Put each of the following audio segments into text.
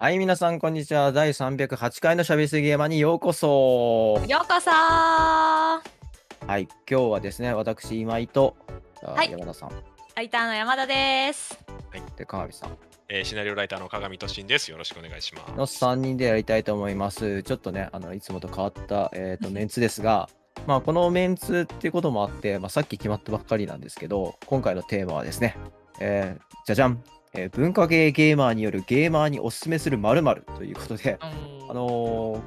はい、皆さん、こんにちは。第308回のしゃべりすぎ山にようこそ。ようこそはい、今日はですね、私、今井と、はい、山田さん。ライターの山田です。はい、で、川上さん。えー、シナリオライターの鏡俊です。よろしくお願いします。の3人でやりたいと思います。ちょっとね、あのいつもと変わった、えーと、と メンツですが、まあ、このメンツっていうこともあって、まあ、さっき決まったばっかりなんですけど、今回のテーマはですね、えー、じゃじゃんえー、文化系ゲーマーによるゲーマーにおすすめするまるということで、あのー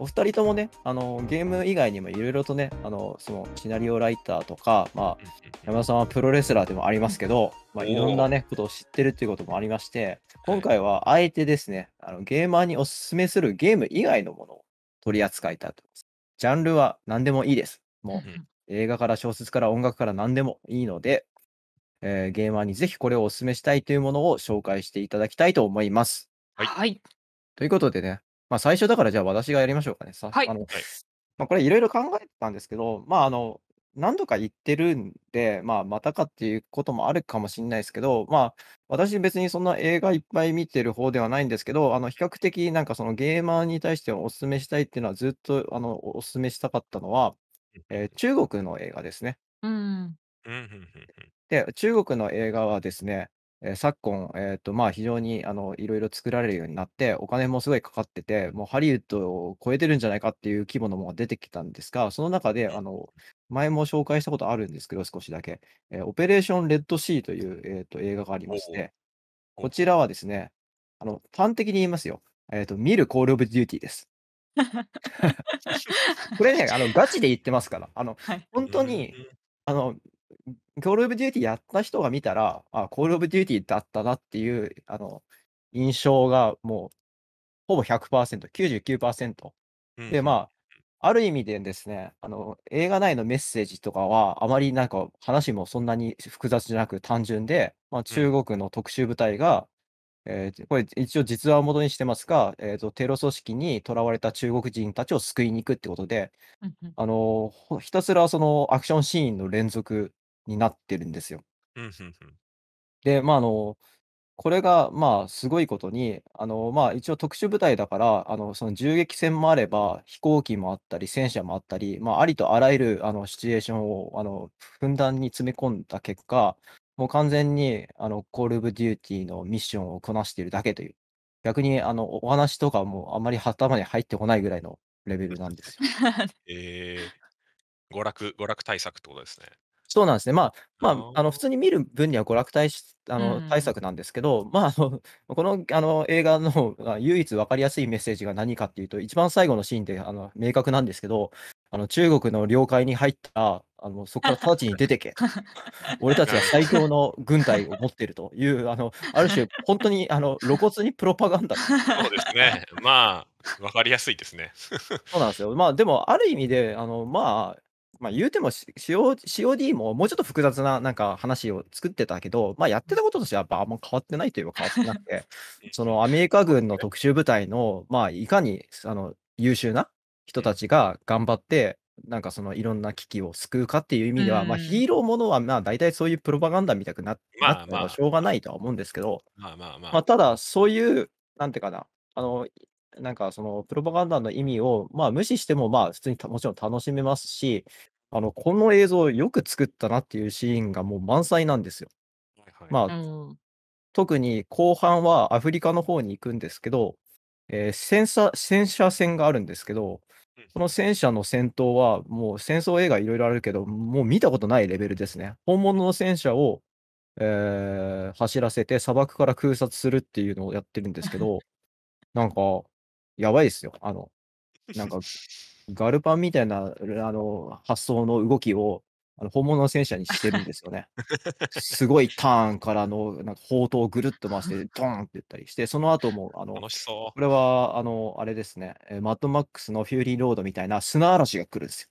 お二人ともね、あのゲーム以外にもいろいろとね、あのそのシナリオライターとか、まあ、山田さんはプロレスラーでもありますけど、まあ、いろんなね、ことを知ってるということもありまして、今回はあえてですね、あのゲーマーにおすすめするゲーム以外のものを取り扱いたいと思います。ジャンルは何でもいいです。もう、映画から小説から音楽から何でもいいので、えー、ゲーマーにぜひこれをお勧めしたいというものを紹介していただきたいと思います。はい。ということでね、まあ、最初だからじゃあ私がやりましょうかね。さはい。あの、はい、まあ、これいろいろ考えたんですけど、まあ、あの、何度か言ってるんで、まあ、またかっていうこともあるかもしれないですけど、まあ、私別にそんな映画いっぱい見てる方ではないんですけど、あの、比較的なんかそのゲーマーに対してお勧めしたいっていうのはずっと、あの、お勧めしたかったのは、えー、中国の映画ですね。うん。で、中国の映画はですね、えー、昨今、えっと、まあ、非常に、あの、いろいろ作られるようになって、お金もすごいかかってて、もうハリウッドを超えてるんじゃないかっていう規模のものが出てきたんですが、その中で、あの、前も紹介したことあるんですけど、少しだけ、えーオペレーションレッドシーという、えっと、映画がありまして、こちらはですね、あの、端的に言いますよ。えっと、見るコールオブデューティーです。これね、あの、ガチで言ってますから、あの、はい。本当に、あのコールオブデューティーやった人が見たら、あ、コールオブデューティーだったなっていう、あの、印象がもう、ほぼ100%、99%。で、まあ、ある意味でですね、あの、映画内のメッセージとかは、あまりなんか話もそんなに複雑じゃなく単純で、まあ、中国の特殊部隊が、えー、これ一応実話を元にしてますが、えーと、テロ組織にとらわれた中国人たちを救いに行くってことで、あのひたすらそのアクションシーンの連続になってるんですよ。で、まあ、あの、これが、まあ、すごいことに、あの、まあ、一応特殊部隊だから、あの、その銃撃戦もあれば、飛行機もあったり、戦車もあったり、まあ、ありとあらゆる、あの、シチュエーションを、あの、ふんだんに詰め込んだ結果、もう完全に、あの、コール・オブ・デューティーのミッションをこなしているだけという、逆に、あの、お話とかもあんまり頭に入ってこないぐらいのレベルなんですよ。えー、娯楽、娯楽対策ってことですね。そうなんですね。まあ、まあ、あの普通に見る分には娯楽対しあの対策なんですけど、まあ、あの このあの映画のあ唯一分かりやすいメッセージが何かっていうと、一番最後のシーンであの明確なんですけど、あの中国の領海に入ったら、あのそこから直ちに出てけ、俺たちは最強の軍隊を持ってるという、あのある種、本当にあの露骨にプロパガンダそうですね。まあ、わかりやすいですね。そうなんですよ。まあ、でも、ある意味で、あの、まあ、まあ、言うても CO、d ももうちょっと複雑ななんか話を作ってたけど、まあ、やってたこととしてはあんま変わってないといえば変わってなくて、そのアメリカ軍の特殊部隊の、まあ、いかにあの優秀な人たちが頑張って、なんかそのいろんな危機を救うかっていう意味では、うん、まあ、ヒーローものはまあ大体そういうプロパガンダみたくな,、まあまあ、なってもしょうがないとは思うんですけど、まあまあまあ、まあ、ただそういう、なんていうかな、あのなんかそのプロパガンダの意味を、まあ、無視しても、まあ、普通にもちろん楽しめますし、あのこの映像をよく作ったなっていうシーンがもう満載なんですよ。はいはい、まあ、うん、特に後半はアフリカの方に行くんですけど、えー、戦車戦車戦があるんですけど、その戦車の戦闘は、もう戦争映画いろいろあるけど、もう見たことないレベルですね。本物の戦車を、えー、走らせて、砂漠から空撮するっていうのをやってるんですけど、なんか、やばいですよ。あの、なんか、ガルパンみたいな、あの、発想の動きを、あの本物の戦車にしてるんですよね。すごいターンからの、なんか、砲塔をぐるっと回して、ドーンって言ったりして、その後も、あの、楽しそこれは、あの、あれですね、えマッドマックスのフューリーロードみたいな砂嵐が来るんですよ。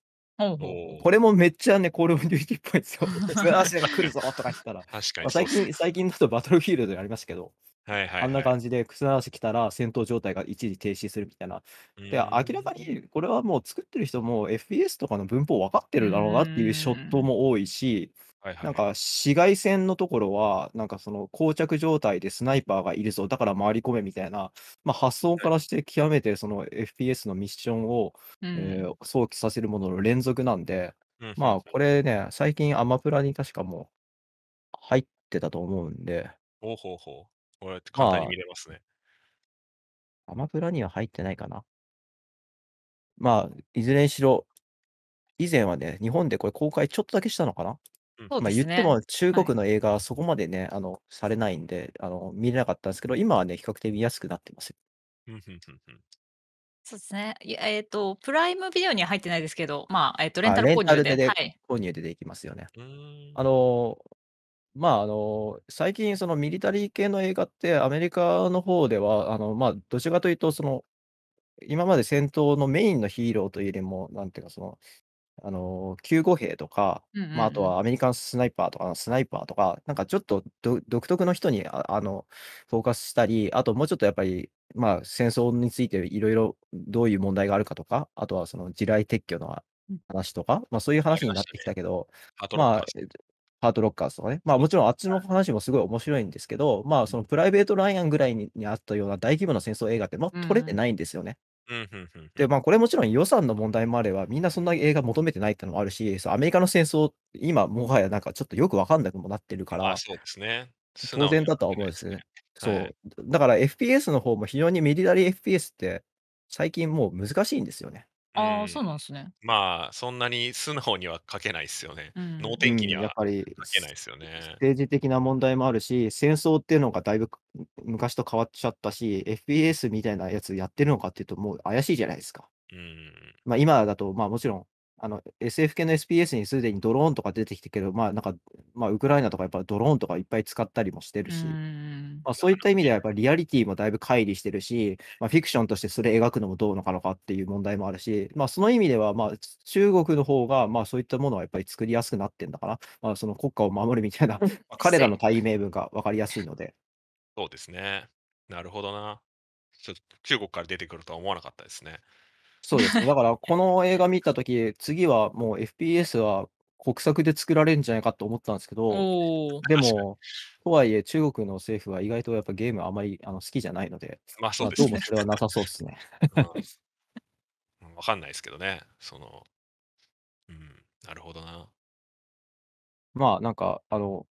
これもめっちゃね、コールオブデューティーっぽいんですよ。砂嵐が来るぞとか言ったら、確かまあ最近、最近だとバトルフィールドやりますけど、はいはいあんな感じで靴流し来たら戦闘状態が一時停止するみたいな。で、明らかにこれはもう作ってる人も FPS とかの文法分かってるだろうなっていうショットも多いし、はいはなんか紫外線のところは、なんかその膠着状態でスナイパーがいるぞ、だから回り込めみたいな、まあ、発想からして極めてその FPS のミッションを、うえー想起させるものの連続なんで、まあこれね、最近アマプラに確かもう入ってたと思うんで、ほうほうほう。こうやって簡単に見れますね。あ、アマプラには入ってないかな。まあ、いずれにしろ、以前はね、日本でこれ公開ちょっとだけしたのかな。うんまあ、言っても中国の映画はそこまでね、あの、されないんで、あの、見れなかったんですけど、今はね、比較的見やすくなってますそうですね。えっと、プライムビデオには入ってないですけど、まあ、えっと、レンタル購入ルでで、はい。購入でできますよね。あのまあ、あの、最近、そのミリタリー系の映画って、アメリカの方では、あの、まあ、どちらかというと、その、今まで戦闘のメインのヒーローというよりも、なんていうか、その、あの、救護兵とか、あ、とはアメリカンスナイパーとか、スナイパーとか、なんかちょっとど独特の人にあ、あの、フォーカスしたり、あともうちょっとやっぱり、まあ、戦争についていろいろどういう問題があるかとか、あとはその地雷撤去の話とか、まあ、そういう話になってきたけど、まあ、ハートロッカーズとかね。まあもちろんあっちの話もすごい面白いんですけど、まあそのプライベート・ライアンぐらいにあったような大規模な戦争映画って、まあ撮れてないんですよね。で、まあこれもちろん予算の問題もあれば、みんなそんな映画求めてないってのもあるし、アメリカの戦争、今もはやなんかちょっとよくわかんなくもなってるから、そうですね。当然だとは思うんですね。そう。だから FPS の方も非常にミリタリー FPS って最近もう難しいんですよね。うああ、そうなんですね。まあ、そんなに素直には書けないですよね。う能うん、天気にやっはぱり書けないですよね。政治的な問題もあるし、戦争っていうのがだいぶ昔と変わっちゃったし、FPS みたいなやつやってるのかっていうと、もう怪しいじゃないですか。うん。まあ、今だと、まあもちろんあの SF 系の SPS にすでにドローンとか出てきてけど、まあなんかまあ、ウクライナとかやっぱドローンとかいっぱい使ったりもしてるし、まあ、そういった意味ではやっぱリアリティもだいぶ乖離してるし、まあ、フィクションとしてそれ描くのもどうなのかっていう問題もあるし、まあ、その意味ではまあ中国の方がまあそういったものはやっぱり作りやすくなってんだから、まあ、その国家を守るみたいな、まあ、彼らの対名文が分かりやすいので。そうですね。なるほどな。ちょっと中国から出てくるとは思わなかったですね。そうですね。だからこの映画見た時、次はもう FPS は国策で作られるんじゃないかと思ったんですけど、でも、とはいえ中国の政府は意外とやっぱゲームあまりあの好きじゃないので、まあ、そうま、どうもそれはなさそうですね。う うん、わかんないですけどね。その、うん、なるほどな。まあ、なんかあの、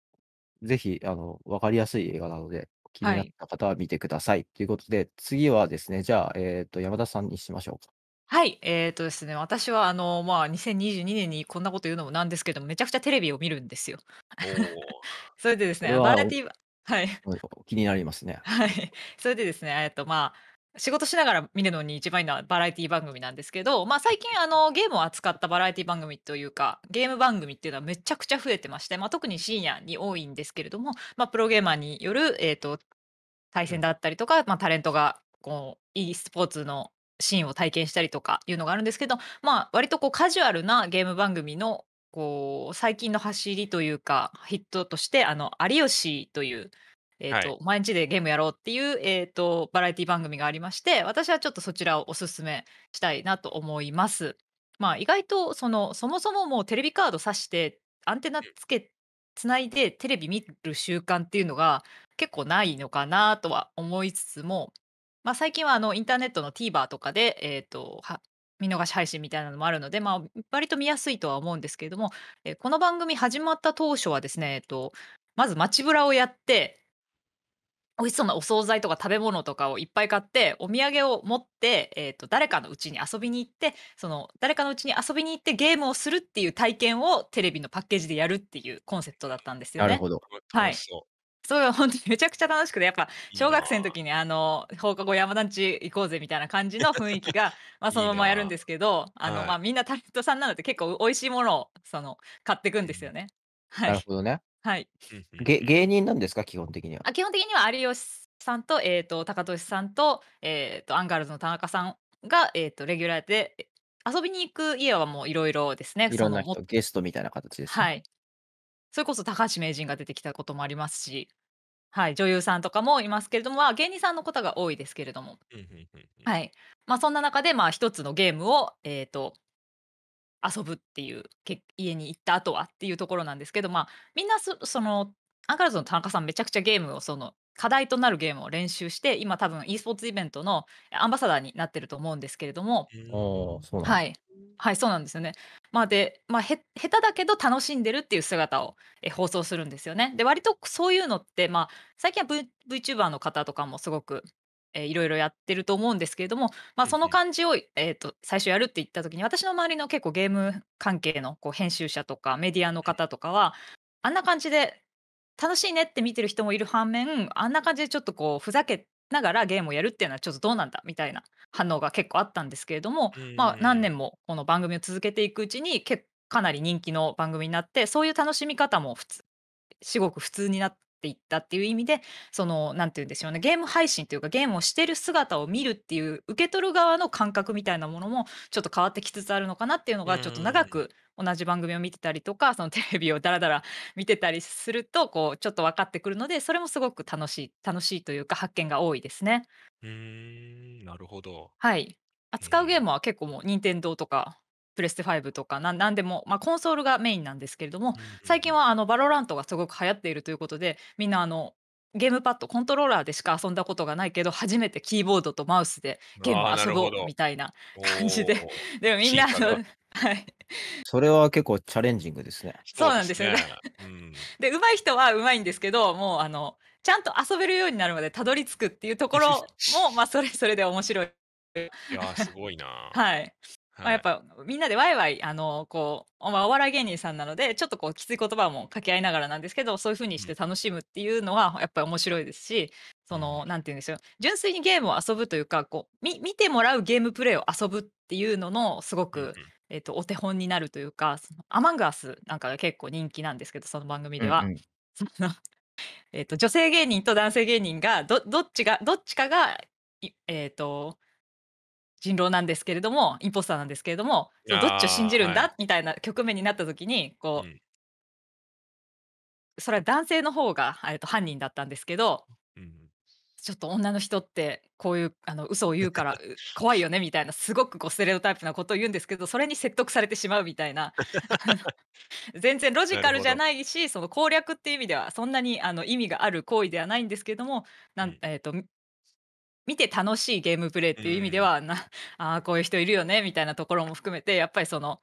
ぜひあの、わかりやすい映画なので、気になった方は見てくださいということで、次はですね、じゃあ、えっと、山田さんにしましょうか。はい、えーとですね、私はあの、まあ、2022年にこんなこと言うのもなんですけども、めちゃくちゃテレビを見るんですよ。おお、それでですね、バラエティ、ははい。お 気になりますね。はい。それでですね、えっと、まあ、仕事しながら見るのに一番いいのはバラエティ番組なんですけど、まあ、最近あのゲームを扱ったバラエティ番組というかゲーム番組っていうのはめちゃくちゃ増えてまして、まあ、特に深夜に多いんですけれども、まあ、プロゲーマーによる、えー、と対戦だったりとか、まあ、タレントがこう e スポーツのシーンを体験したりとかいうのがあるんですけど、まあ、割とこうカジュアルなゲーム番組のこう最近の走りというかヒットとしてあの有吉という、えーと、はい、毎日でゲームやろうっていう、えーと、バラエティ番組がありまして私はちょっとそちらをおすすめしたいなと思います。まあ、意外とそのそもそももうテレビカード挿してアンテナつけつないでテレビ見る習慣っていうのが結構ないのかなとは思いつつもまあ、最近はあのインターネットの TVer とかで、えーと、は見逃し配信みたいなのもあるので、まあ、割と見やすいとは思うんですけれども、えーこの番組始まった当初はですね、えーと、まず街ぶらをやって、美味しそうなお惣菜とか食べ物とかをいっぱい買ってお土産を持って、えー、と誰かの家に遊びに行ってその誰かの家に遊びに行ってゲームをするっていう体験をテレビのパッケージでやるっていうコンセプトだったんですよなるね。ほど。はい楽しそそれは本当にめちゃくちゃ楽しくてやっぱ小学生の時にあの放課後山団地行こうぜみたいな感じの雰囲気が まあそのままやるんですけどあの、まあ、みんなタレントさんなので結構美味しいものをその買っていくんですよね。はい、なるほどね。はい、げ芸人なんですか基本的にはあ。基本的には有吉さんと,、えーと、高利さんと,、えーと、アンガールズの田中さんが、えーと、とレギュラーで遊びに行く家はもういろいろですね。いろんな人ゲストみたいな形です、ね、はい。それこそ高橋名人が出てきたこともありますし、はい、女優さんとかもいますけれども、まあ、芸人さんのことが多いですけれども、はいまあ、そんな中で、まあ、一つのゲームを、えーと、遊ぶっていう家に行った後はっていうところなんですけど、まあ、みんなそのアンカールズの田中さんめちゃくちゃゲームをその課題となるゲームを練習して今多分 e スポーツイベントのアンバサダーになってると思うんですけれども、はい、はい、そうなんですよね。まあで、まあ、下手だけど楽しんでるっていう姿をえ放送するんですよね。で割とそういうのって、まあ、最近は、v、VTuber の方とかもすごくいろいろやってると思うんですけれども、まあ、その感じを、えーと最初やるって言った時に私の周りの結構ゲーム関係のこう編集者とかメディアの方とかはあんな感じで楽しいねって見てる人もいる反面あんな感じでちょっとこうふざけながらゲームをやるっていうのはちょっとどうなんだみたいな反応が結構あったんですけれども、まあ、何年もこの番組を続けていくうちに結かなり人気の番組になってそういう楽しみ方も普通至極普通になっっていったっていう意味でそのんて言うんでしょうねゲーム配信というかゲームをしてる姿を見るっていう受け取る側の感覚みたいなものもちょっと変わってきつつあるのかなっていうのがちょっと長く同じ番組を見てたりとかそのテレビをダラダラ見てたりするとこうちょっと分かってくるのでそれもすごく楽しい楽しいというか発見が多いですね。うーんなるほど。はい扱うゲームは結構もう任天堂とかプレステ5とか何でも、まあ、コンソールがメインなんですけれども、最近はあのバロラントがすごく流行っているということでみんなあのゲームパッドコントローラーでしか遊んだことがないけど初めてキーボードとマウスでゲームを遊ぼうみたいな感じで でもみんなあのはい、それは結構チャレンジングですね。そうなんですよね。で上手い人は上手いんですけどもうあのちゃんと遊べるようになるまでたどり着くっていうところもまあそれそれで面白い。いやすごいな。はい。まあ、やっぱみんなでワイワイ、あの、こう、まあ、お笑い芸人さんなので、ちょっとこう、きつい言葉も掛け合いながらなんですけど、そういうふうにして楽しむっていうのは、やっぱり面白いですし、うその、なんて言うんですよ純粋にゲームを遊ぶというか、こう、み、見てもらうゲームプレイを遊ぶっていうのの、すごうん。く、えっと、お手本になるというか、そのアマングアスなんかが結構人気なんですけど、その番組でうは。ん。えっと、女性芸人と男性芸人が、ど、どっちが、どっちかが、えっと、人狼なんですけれどもインポスターなんですけれどもどっちを信じるんだ、みたいな局面になった時にこう、うん、それは男性の方が、えっと、犯人だったんですけど、うん、ちょっと女の人ってこういうあの嘘を言うから 怖いよねみたいなすごくこうステレオタイプなことを言うんですけどそれに説得されてしまうみたいな 全然ロジカルじゃないしその攻略っていう意味ではそんなにあの意味がある行為ではないんですけどもなん、えと見て楽しいゲームプレイっていう意味では、な ああこういう人いるよねみたいなところも含めてやっぱりその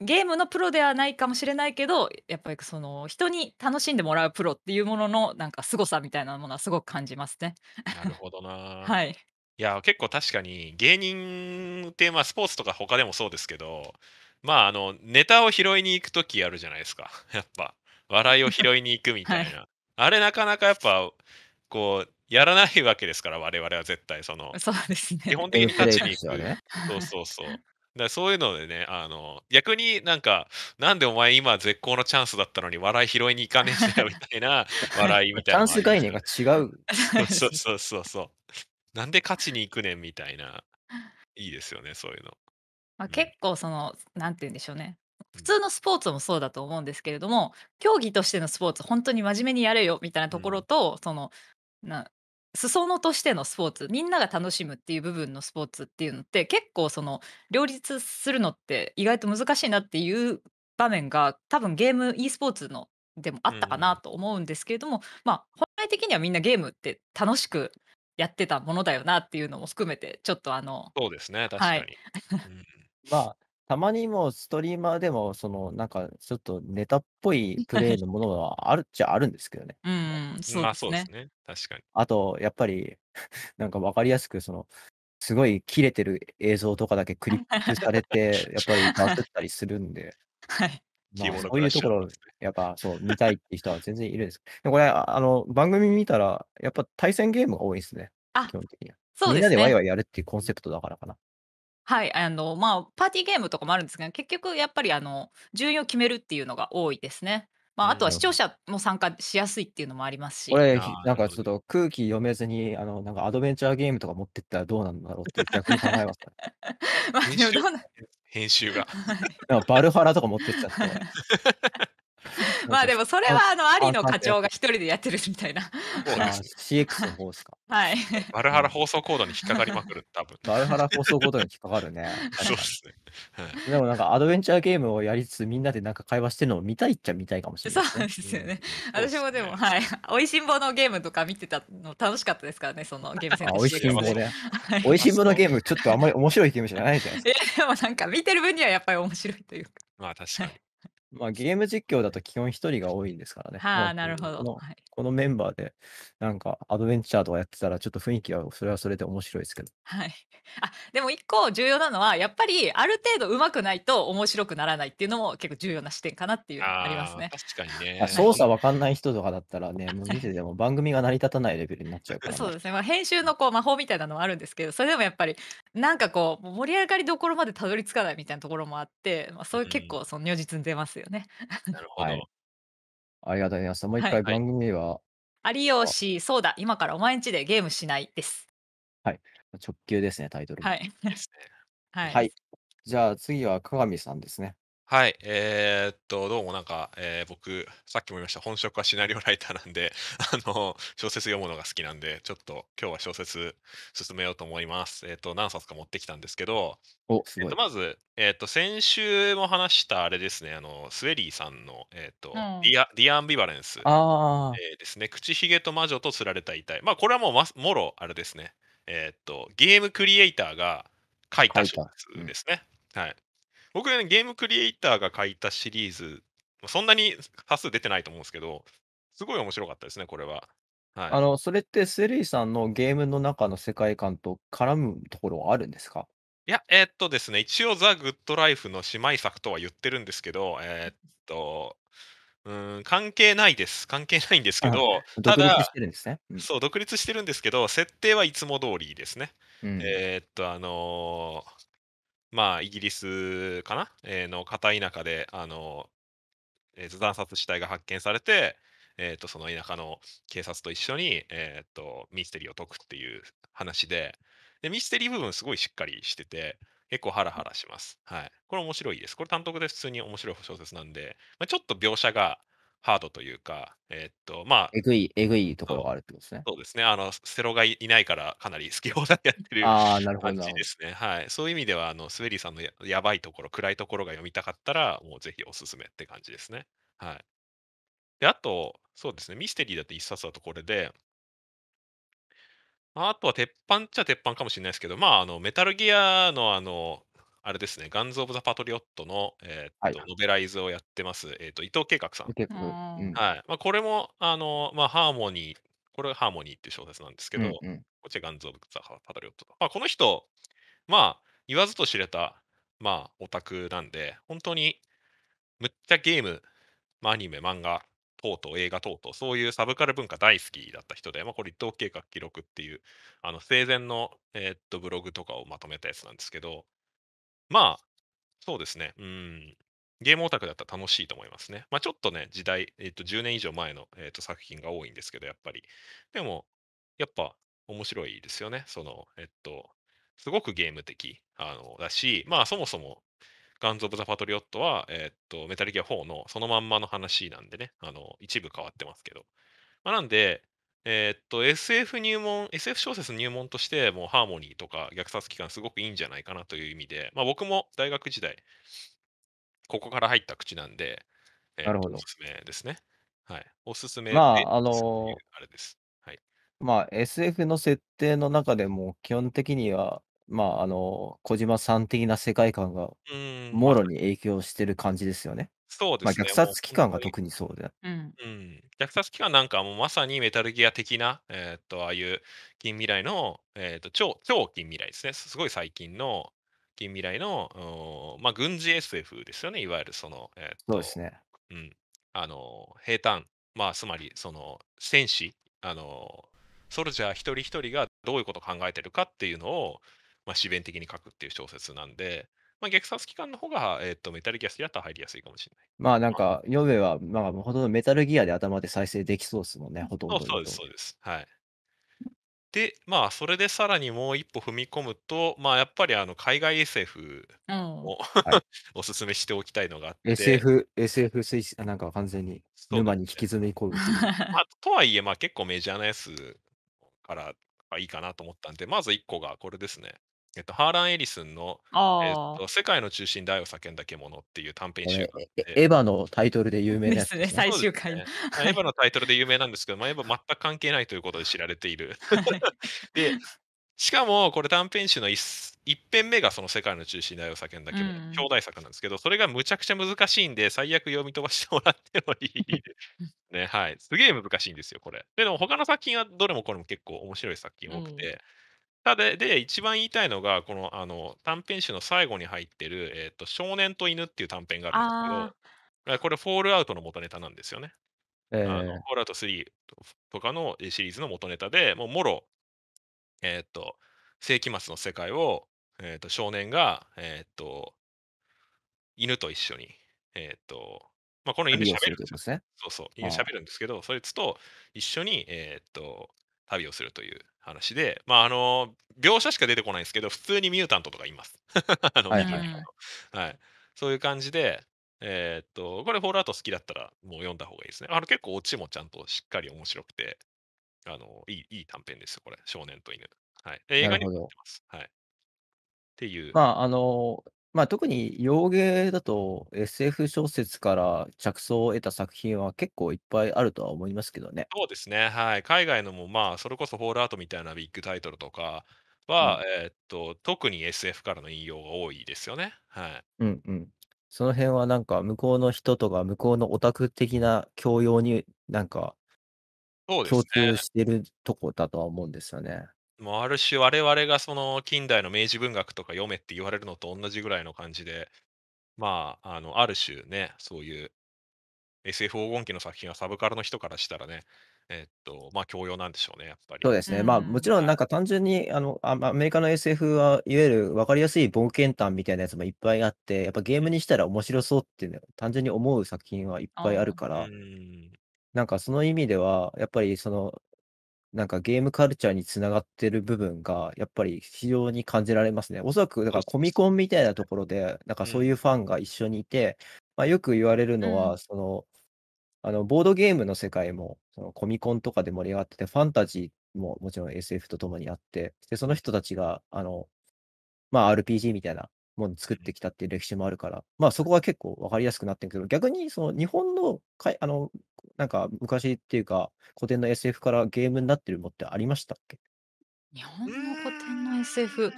ゲームのプロではないかもしれないけどやっぱりその人に楽しんでもらうプロっていうもののなんか凄さみたいなものはすごく感じますね。なるほどな。はい。いや結構確かに芸人ってまあスポーツとか他でもそうですけどまああのネタを拾いに行く時あるじゃないですか やっぱ笑いを拾いに行くみたいな、はい、あれなかなかやっぱこうやらないわけですから、我々は絶対、その、そうですね。基本的に立ちに行く。ね、そうそうそう。だそういうのでね、あの、逆になんか、なんでお前今絶好のチャンスだったのに笑い拾いに行かねえんだよみたいな 笑いみたいな、チャンス概念が違う。そうそうそうそう。なんで勝ちに行くねんみたいな。いいですよね、そういうの。まあ、結構その、うん、なんて言うんでしょうね。普通のスポーツもそうだと思うんですけれども、競技としてのスポーツ、本当に真面目にやれよみたいなところと、うん、そのな裾野としてのスポーツみんなが楽しむっていう部分のスポーツっていうのって結構その両立するのって意外と難しいなっていう場面が多分ゲーム e スポーツのでもあったかなと思うんですけれども、うん、まあ本来的にはみんなゲームって楽しくやってたものだよなっていうのも含めてちょっとあのそうですね確かに、はいまあたまにもうストリーマーでも、その、なんかちょっとネタっぽいプレイのものはあるっちゃあるんですけどね。うん、そうまあ、でそすうですね。確かに。あと、やっぱり、なんかわかりやすく、その、すごい切れてる映像とかだけクリックされて、やっぱりバズったりするんで、はい。まあ、そういうところ、やっぱそう、見たいって人は全然いるんです。で、これ、あの、番組見たら、やっぱ対戦ゲームが多いですね、あ、基本的には。そうみんなでワイワイやるっていうコンセプトだからかな。はい、あの、まあ、パーティーゲームとかもあるんですが、結局やっぱりあの、順位を決めるっていうのが多いですね。まあ、あとは視聴者も参加しやすいっていうのもありますし。これ、なんかちょっと空気読めずに、あの、なんかアドベンチャーゲームとか持ってったらどうなんだろうって逆に考えますね。編集が。バルハラとか持ってっちゃって、まあでもそれはあのアリの課長が一人でやってるみたいな。あ CX の方ですか。はい。バルハラ放送コードに引っかかりまくる、多分。バルハラ放送コードに引っかかるね。そうですね。でもなんかアドベンチャーゲームをやりつつみんなでなんか会話してるのを見たいっちゃ見たいかもしれない、ね、そうですよね。うん、私もでも、はい。おいしんぼのゲームとか見てたの楽しかったですからね、そのゲームセンター。おいしんぼね。おいしんぼのゲーム、ちょっとあんまり面白いゲームじゃないじゃないですか。でもなんか見てる分にはやっぱり面白いというか。まあ確かに。まあ、ゲーム実況だと基本一人が多いんですからね。はあ、なるほど。このメンバーで、なんかアドベンチャーとかやってたら、ちょっと雰囲気はそれはそれで面白いですけど。はい。あ、でも一個重要なのは、やっぱりある程度上手くないと面白くならないっていうのも結構重要な視点かなっていうありますね。確かにね。操作わかんない人とかだったらね、もう見てても番組が成り立たないレベルになっちゃうから、ね、そうですね。まあ、編集のこう魔法みたいなのはあるんですけど、それでもやっぱり、なんかこう、盛り上がりどころまでたどり着かないみたいなところもあって、まあ、そういう結構、その如実に出ますよね。よね。なるほはい。ありがとうございます。もう一はい。回はい。番組は、有吉、そうだ、今からお前んちでゲームしないです。はい。直球ですね、タイトルはい。ですはい。い。じゃあ次は鏡さんですね。はい、えーっと、どうもなんか、えー、僕、さっきも言いました、本職はシナリオライターなんで、あの、小説読むのが好きなんで、ちょっと今日は小説進めようと思います。えーっと、何冊か持ってきたんですけど、お、すえっと、まず、えっと、先週も話したあれですね、あの、スウェリーさんの、えっうと、ディア、ディア・ンビバレンス、えーですね、口ひげと魔女と釣られた遺体。まあ、これはもうま、もろ、あれですね、えっと、ゲームクリエイターが書い書た小説ですね。はい。僕ね、ゲームクリエイターが書いたシリーズ、そんなに多数出てないと思うんですけど、すごい面白かったですね、これは。はい、あのそれってセリーさんのゲームの中の世界観と絡むところはあるんですかいや、えー、っとですね、一応、ザ・グッド・ライフの姉妹作とは言ってるんですけど、えー、っと、うん関係ないです。関係ないんですけど、ただ、独立してるんですね、そう、独立してるんですけど、設定はいつも通りですね。うん、えっと、あのまあ、イギリスかな、えー、の片田舎で、あの、えー、惨殺死体が発見されて、えー、とその田舎の警察と一緒に、えー、とミステリーを解くっていう話でで、ミステリー部分すごいしっかりしてて、結構ハラハラします。はい。これ面白いです。これ単独で普通に面白い小説なんで、まあ、ちょっと描写が、ハードというか、えー、っと、まあ。えぐい、えぐいところがあるってことですね。そうですね。あの、セロがいないから、かなり好き放題やってる感じですね。はい。そういう意味では、あの、スウェリーさんのややばいところ、暗いところが読みたかったら、もうぜひおすすめって感じですね。はい。で、あと、そうですね。ミステリーだって一冊だとこれで、あとは鉄板っちゃ鉄板かもしれないですけど、まあ、あの、メタルギアのあの、あれですね、ガンズ・オブ・ザ・パトリオットの、えーと、はい、ノベライズをやってます、えーと、と伊藤計画さん。はいまあ、これもあの、まあ、ハーモニー、これハーモニーっていう小説なんですけど、うんうん、こっちはガンズ・オブ・ザ・パトリオットと。まあ、この人、まあ、言わずと知れた、まあ、オタクなんで、本当にむっちゃゲーム、まあ、アニメ、漫画、等々、映画等々、そういうサブカル文化大好きだった人で、まあ、これ、伊藤計画記録っていう、あの生前の、えー、っとブログとかをまとめたやつなんですけど、まあ、そうですね。うん。ゲームオタクだったら楽しいと思いますね。まあ、ちょっとね、時代、えっ、と、10年以上前の、えっ、と、作品が多いんですけど、やっぱり。でも、やっぱ、面白いですよね。その、えっと、すごくゲーム的あのだし、まあ、そもそも、ガンズ・オブ・ザ・パトリオットは、えっと、メタルギア4のそのまんまの話なんでね、あの、一部変わってますけど。まあ、なんで、えー、っと、SF 入門、SF 小説入門として、もうハーモニーとか虐殺機関すごくいいんじゃないかなという意味で、まあ、僕も大学時代、ここから入った口なんで、えー、なるほどおすすめですね。はい。おすすめ。まあ、あのー、あれです。はい。まあ、SF の設定の中でも、基本的には、まあ、あの、小島さん的な世界観が、うん、もろに影響してる感じですよね。そうですまあ、ね。虐殺期間が特にそうで。うん、うん、虐殺期間なんかもまさにメタルギア的な、えー、っと、ああいう近未来の、えー、っと超、超近未来ですね。すごい最近の近未来の、おまあ、軍事 SF ですよね。いわゆるその、えー、そうですね。うん。あの、平坦、まあ、つまり、その、戦士、あの、ソルジャー一人一人がどういうことを考えてるかっていうのを、まあ、自弁的に書くっていう小説なんで、まあ、虐殺期間の方が、えっ、ー、と、メタルギアスだったら入りやすいかもしれない。まあなんか、ヨベは、まあ、ほとんどメタルギアで頭で再生できそうですもんね、ほとんど。そうです、そうです。はい。で、まあ、それでさらにもう一歩踏み込むと、まあ、やっぱりあの海外 SF を、うん、おすすめしておきたいのがあって。SF、SF なんか完全に沼に引きずり込む、ね まあ、とはいえ、まあ、結構メジャーなやつからいいかなと思ったんで、まず1個がこれですね。えっと、ハーラン・エリスンの、えっと、世界の中心で愛を叫んだ獣っていう短編集がエヴァのタイトルで有名なですね、最終回の。ね。エヴァのタイトルで有名なんですけど、まあ、エヴァ全く関係ないということで知られている。で、しかもこれ短編集の一編目がその世界の中心で愛を叫んだけど、うん兄弟作なんですけど、それがむちゃくちゃ難しいんで、最悪読み飛ばしてもらってもいいす。ね、はい。すげえ難しいんですよ、これ。で、でも他の作品はどれもこれも結構面白い作品多くて、ただで、一番言いたいのが、このあの短編集の最後に入ってる、えっと、少年と犬っていう短編があるんですけど、これ、フォールアウトの元ネタなんですよね。フォールアウト3とかのシリーズの元ネタで、もうもろ、えっと、世紀末の世界を、えっと、少年が、えっと、犬と一緒に、えっと、まあ、この犬しゃ喋るんですそうそう、犬喋るんですけど、そいつと一緒に、えっと、旅をするという話で、まあ、あの描写しか出てこないんですけど普通にミュータントとかいます はいそういう感じで、えー、っとこれフォールアウト好きだったらもう読んだ方がいいですねあの結構オチもちゃんとしっかり面白くてあのいいいい短編ですよこれ少年と犬、はい、映画にもなってます、はい、っていうまああのまあ、特に洋芸だと SF 小説から着想を得た作品は結構いっぱいあるとは思いますけどね。そうですね、はい。海外のも、まあ、それこそフォールアートみたいなビッグタイトルとかうは、ん。えーっと、特に SF からの引用が多いですよね。はい。うんうん。その辺はなんか向こうの人とか向こうのオタク的な教養になんかそうで共すね。通してるとこだとは思うんですよね。もうある種我々がその近代の明治文学とか読めって言われるのと同じぐらいの感じで、まあ、あの、ある種ね、そういう SF 黄金期の作品はサブカルの人からしたらね、えっと、まあ、教養なんでしょうね、やっぱり。そうですね。まあ、もちろんなんか単純に、あの、アメリカの SF はいわゆる分かりやすい冒険譚みたいなやつもいっぱいあって、やっぱゲームにしたら面白そうってう単純に思う作品はいっぱいあるから、なんかその意味では、やっぱりそのなんかゲームカルチャーにつながってる部分がやっぱり非常に感じられますね。おそらくだからコミコンみたいなところで、なんかそういうファンが一緒にいて、まあ、よく言われるのは、その、あのボードゲームの世界もそのコミコンとかで盛り上がってて、ファンタジーももちろん SF とともにあって、でその人たちがあの、まあ、RPG みたいなもの作ってきたっていう歴史もあるから、まあそこは結構分かりやすくなってるけど、逆にその日本のかあの、なんか昔っていうか、古典の SF からゲームになってるものってありましたっけ？日本の古典の SF。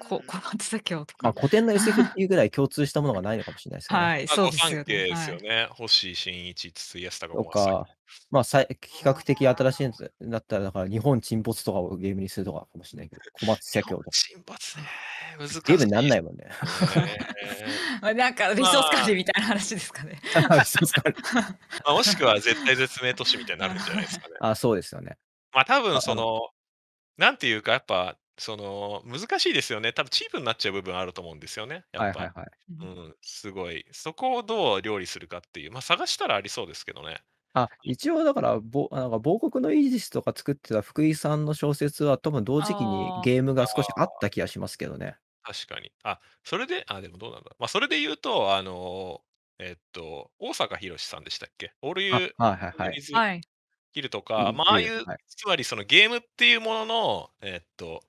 こ小松左京とか。まあ、古典の SF っていうぐらい共通したものがないのかもしれないですね。はい、そうですよね。ですよね。星新一、筒井康隆とか、まあさい、比較的新しいやつだったら、だから日本沈没とかをゲームにするとかかもしれないけど、小松左京とか。沈没ね。難しい。ゲームになんないもんね。なんかリソース管理みたいな話ですかね。リソース管理。あ、もしくは絶対絶命都市みたいになるんじゃないですかね。あ、そうですよね。まあ多分その、なんていうか、やっぱその難しいですよね。多分チープになっちゃう部分あると思うんですよね。やっぱ。はいはいはい、うん、すごい。そこをどう料理するかっていう。まあ探したらありそうですけどね。あ一応だからぼなんか亡国のイージスとか作ってた福井さんの小説は多分同時期にゲームが少しあった気がしますけどね。確かに。あ、それで、あ、でもどうなんだ。まあそれで言うと、あのえっと、大阪宏さんでしたっけオールユー、はいはいはい。キルとか、まあ、ああいう、つまりそのゲームっていうものの、えっと、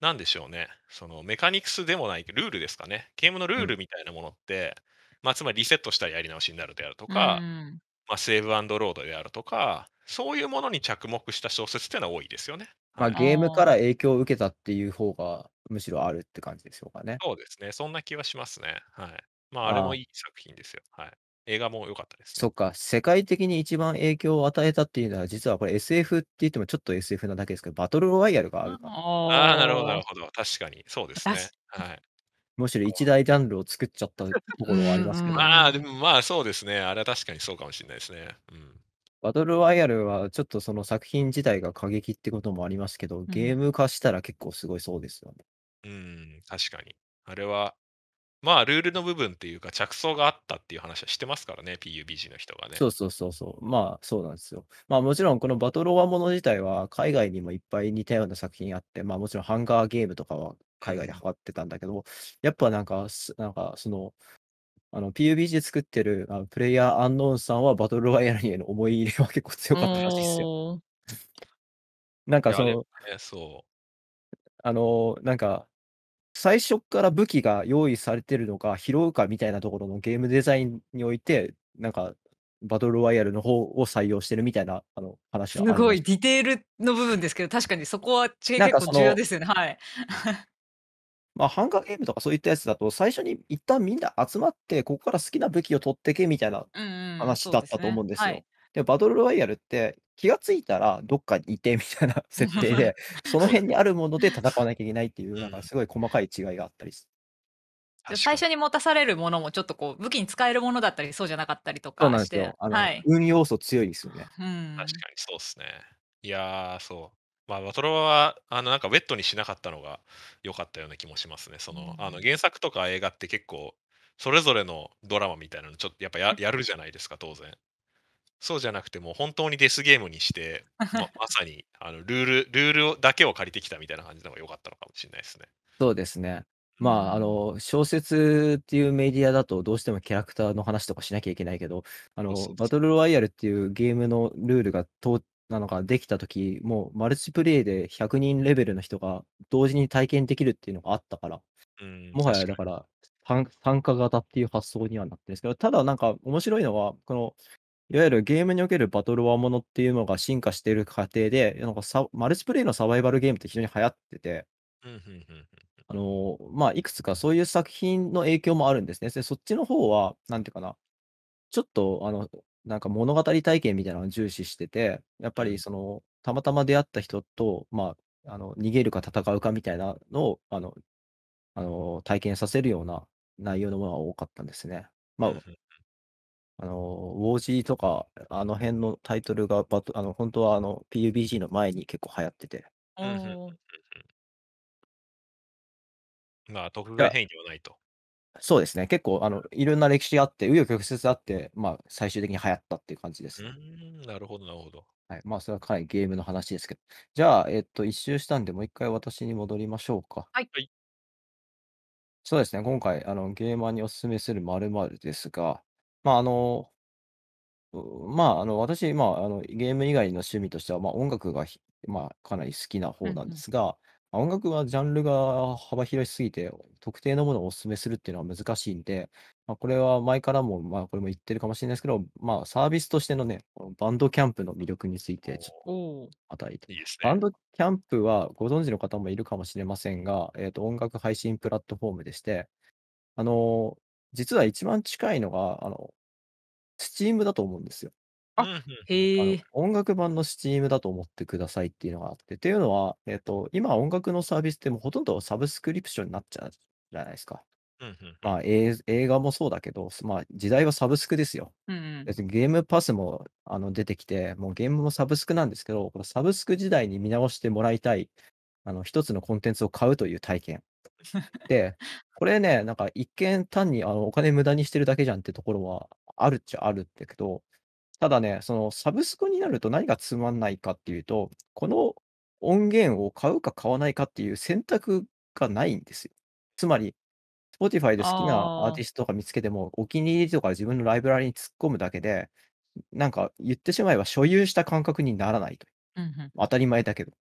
なんでしょうね、そのメカニクスでもない、ルールですかね。ゲームのルールみたいなものって、まあ、つまりリセットしたりやり直しになるであるとか、まあ、セーブロードであるとか、そういうものに着目した小説っていうのは多いですよね。まあ、ゲームから影響を受けたっていう方がむしろあるって感じでしょうかね。そうですね、そんな気はしますね。はい。まあ、あれもいい作品ですよ。はい。映画も良かったです、ね、そっか、世界的に一番影響を与えたっていうのは、実はこれ SF って言ってもちょっと SF なだけですけど、バトルロワイヤルがあるかああ、なるほど、なるほど。確かに、そうですね。はい。むしろ一大ジャンルを作っちゃったところはありますけど、ねまあ、でもまあそうですね。あれは確かにそうかもしれないですね。うん、バトルロワイヤルはちょっとその作品自体が過激ってこともありますけど、ゲーム化したら結構すごいそうですよね。うん、うん、確かに。あれはまあ、ルールの部分っていうか、着想があったっていう話はしてますからね、PUBG の人がね。そうそうそうそう。まあ、そうなんですよ。まあ、もちろん、このバトロワもの自体は、海外にもいっぱい似たような作品あって、まあ、もちろん、ハンガーゲームとかは海外で測ってたんだけど、やっぱなんか、なんか、その、あの、PUBG で作ってるあのプレイヤーアンノーンさんは、バトルロワイヤルへの思い入れは結構強かったらしいですよ。なんか、その、そう。あの、なんか、最初から武器が用意されてるのか拾うかみたいなところのゲームデザインにおいて、なんか、バトルワイヤルの方を採用してるみたいなあの話はすごいディテールの部分ですけど、確かにそこは結構重要ですよね。はい。まあ、ハンガーゲームとかそういったやつだと、最初に一旦みんな集まって、ここから好きな武器を取ってけみたいな話だったと思うんですよ。でバトルロワイヤルって気がついたらどっかにいてみたいな設定で、その辺にあるもので戦わなきゃいけないっていう、なんかすごい細かい違いがあったりする。最初に持たされるものもちょっとこう武器に使えるものだったりそうじゃなかったりとかそうなんでしすてよ。はい運要素強いですよね。確かにそうですね。いやー、そう。まあ、バトロワは、あの、なんかウェットにしなかったのが良かったような気もしますね。その、うんあの、原作とか映画って結構、それぞれのドラマみたいなの、ちょっとやっぱややるじゃないですか、当然。そうじゃなくても本当にデスゲームにして、ま まさにあのルール、ルールだけを借りてきたみたいな感じの方が良かったのかもしれないですね。そうですね。まあ、あの、小説っていうメディアだとどうしてもキャラクターの話とかしなきゃいけないけど、あの、バトルロワイヤルっていうゲームのルールが通なのができた時、もうマルチプレイで100人レベルの人が同時に体験できるっていうのがあったから、うん、もはやだから参加型っていう発想にはなってるんですけど、ただなんか面白いのは、このいわゆるゲームにおけるバトルワものっていうのが進化している過程で、なんかサマルチプレイのサバイバルゲームって非常に流行ってて、あのまあ、いくつかそういう作品の影響もあるんですね。そっちの方は、なんていうかな、ちょっとあのなんか物語体験みたいなのを重視してて、やっぱりそのたまたま出会った人と、まあ、あの逃げるか戦うかみたいなのをあのあの体験させるような内容のものが多かったんですね。まあ、あの、ウォージーとか、あの辺のタイトルがバトあの、本当はあの、PUBG の前に結構流行ってて。うんまあ、特別変異ではないと。そうですね、結構あの、いろんな歴史があって、紆余曲折あって、まあ、最終的に流行ったっていう感じです。ん、なるほどなるほど。はい、まあ、それはかなりゲームの話ですけど。じゃあ、えっと、1周したんで、もう一回私に戻りましょうか。はい。そうですね、今回あの、ゲーマーにおすすめする○○ですがまあ、あの、まあ、あの、私、まあ、あの、ゲーム以外の趣味としては、まあ、音楽がまあ、かなり好きな方なんですが、ま音楽はジャンルが幅広いしすぎて、特定のものをお勧めするっていうのは難しいんで、まあ、これは前からも、まあ、これも言ってるかもしれないですけど、まあ、サービスとしてのね、このバンドキャンプの魅力について、ちょっと与えて。バンドキャンプはご存知の方もいるかもしれませんが、えっと、音楽配信プラットフォームでして、あの実は一番近いのが、あの、スチームだと思うんですよ。あ、うあへのえ。音楽版のスチームだと思ってくださいっていうのがあって、っていうのは、えっと、今音楽のサービスってもうほとんどサブスクリプションになっちゃうじゃないですか。まあ、映画もそうだけど、まあ、時代はサブスクですよ。うんうん。別にゲームパスも、あの、出てきて、もうゲームもサブスクなんですけど、このサブスク時代に見直してもらいたい、あの、一つのコンテンツを買うという体験。で、これね、なんか一見単にあのお金無駄にしてるだけじゃんってところはあるっちゃあるんだけど、ただね、そのサブスクになると何がつまんないかっていうと、この音源を買うか買わないかっていう選択がないんですよ。つまり、Spotify で好きなアーティストとか見つけても、お気に入りとか自分のライブラリに突っ込むだけで、なんか言ってしまえば所有した感覚にならないと。うんうん。当たり前だけど。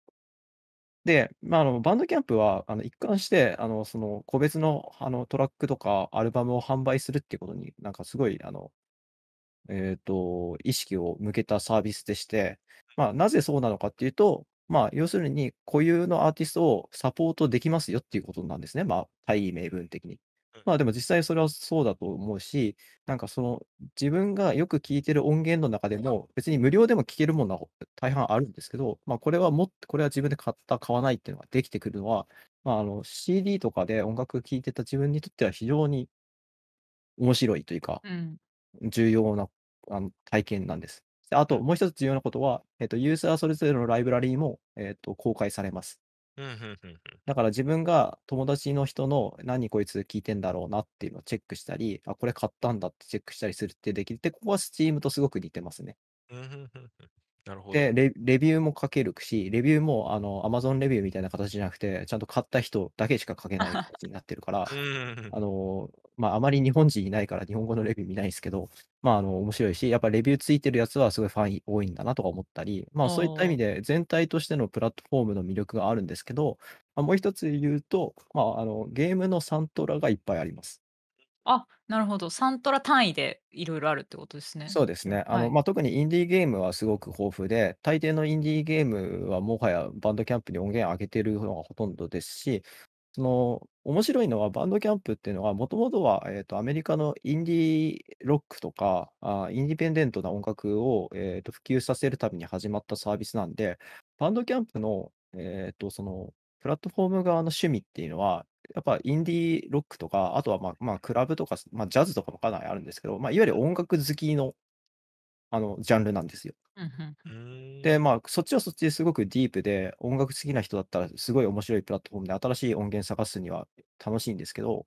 で、まあ、あのバンドキャンプはあの一貫してあのその個別のあのトラックとかアルバムを販売するっていうことになんかすごいあの、えー、と意識を向けたサービスでして、まあ、なぜそうなのかっていうと、まあ、要するに固有のアーティストをサポートできますよっていうことなんですね、まあ、大義名分的に。まあでも実際それはそうだと思うし、なんかその自分がよく聞いてる音源の中でも、別に無料でも聞けるものは大半あるんですけど、まあこれはもっと、これは自分で買った、買わないっていうのができてくるのは、まああの CD とかで音楽聴いてた自分にとっては非常に面白いというか、重要なあの体験なんです。であともう一つ重要なことは、えっと、ユーザーそれぞれのライブラリーも、えっと、公開されます。だから自分が友達の人の何こいつ聞いてんだろうなっていうのをチェックしたり、あ、これ買ったんだってチェックしたりするってできるって、ここは Steam とすごく似てますね。なるほど。でレ、レビューも書けるし、レビューもあの Amazon レビューみたいな形じゃなくて、ちゃんと買った人だけしか書けない形になってるから、あのまあ、あまり日本人いないから日本語のレビュー見ないですけど、まあ、あの面白いし、やっぱレビューついてるやつはすごいファン多いんだなとか思ったり、まあ、そういった意味で全体としてのプラットフォームの魅力があるんですけど、まあ、もう一つ言うと、まあ、あのゲームのサントラがいっぱいあります。あ、なるほど。サントラ単位でいろいろあるってことですね。そうですね。あはの、い。まあ、特にインディーゲームはすごく豊富で、大抵のインディーゲームはもはやバンドキャンプに音源上げているのがほとんどですし、その、面白いのはバンドキャンプっていうのは、もともとは、えと、アメリカのインディーロックとか、あ、インディペンデントな音楽を、えっと、普及させるために始まったサービスなんで、バンドキャンプの、えっと、その、プラットフォーム側の趣味っていうのは、やっぱインディーロックとか、あとはまあ、まあ、クラブとか、まあ、ジャズとかもかなりあるんですけど、まあ、いわゆる音楽好きのあのジャンルなんですよ。で、まあ、そっちはそっちですごくディープで、音楽好きな人だったらすごい面白いプラットフォームで新しい音源探すには楽しいんですけど、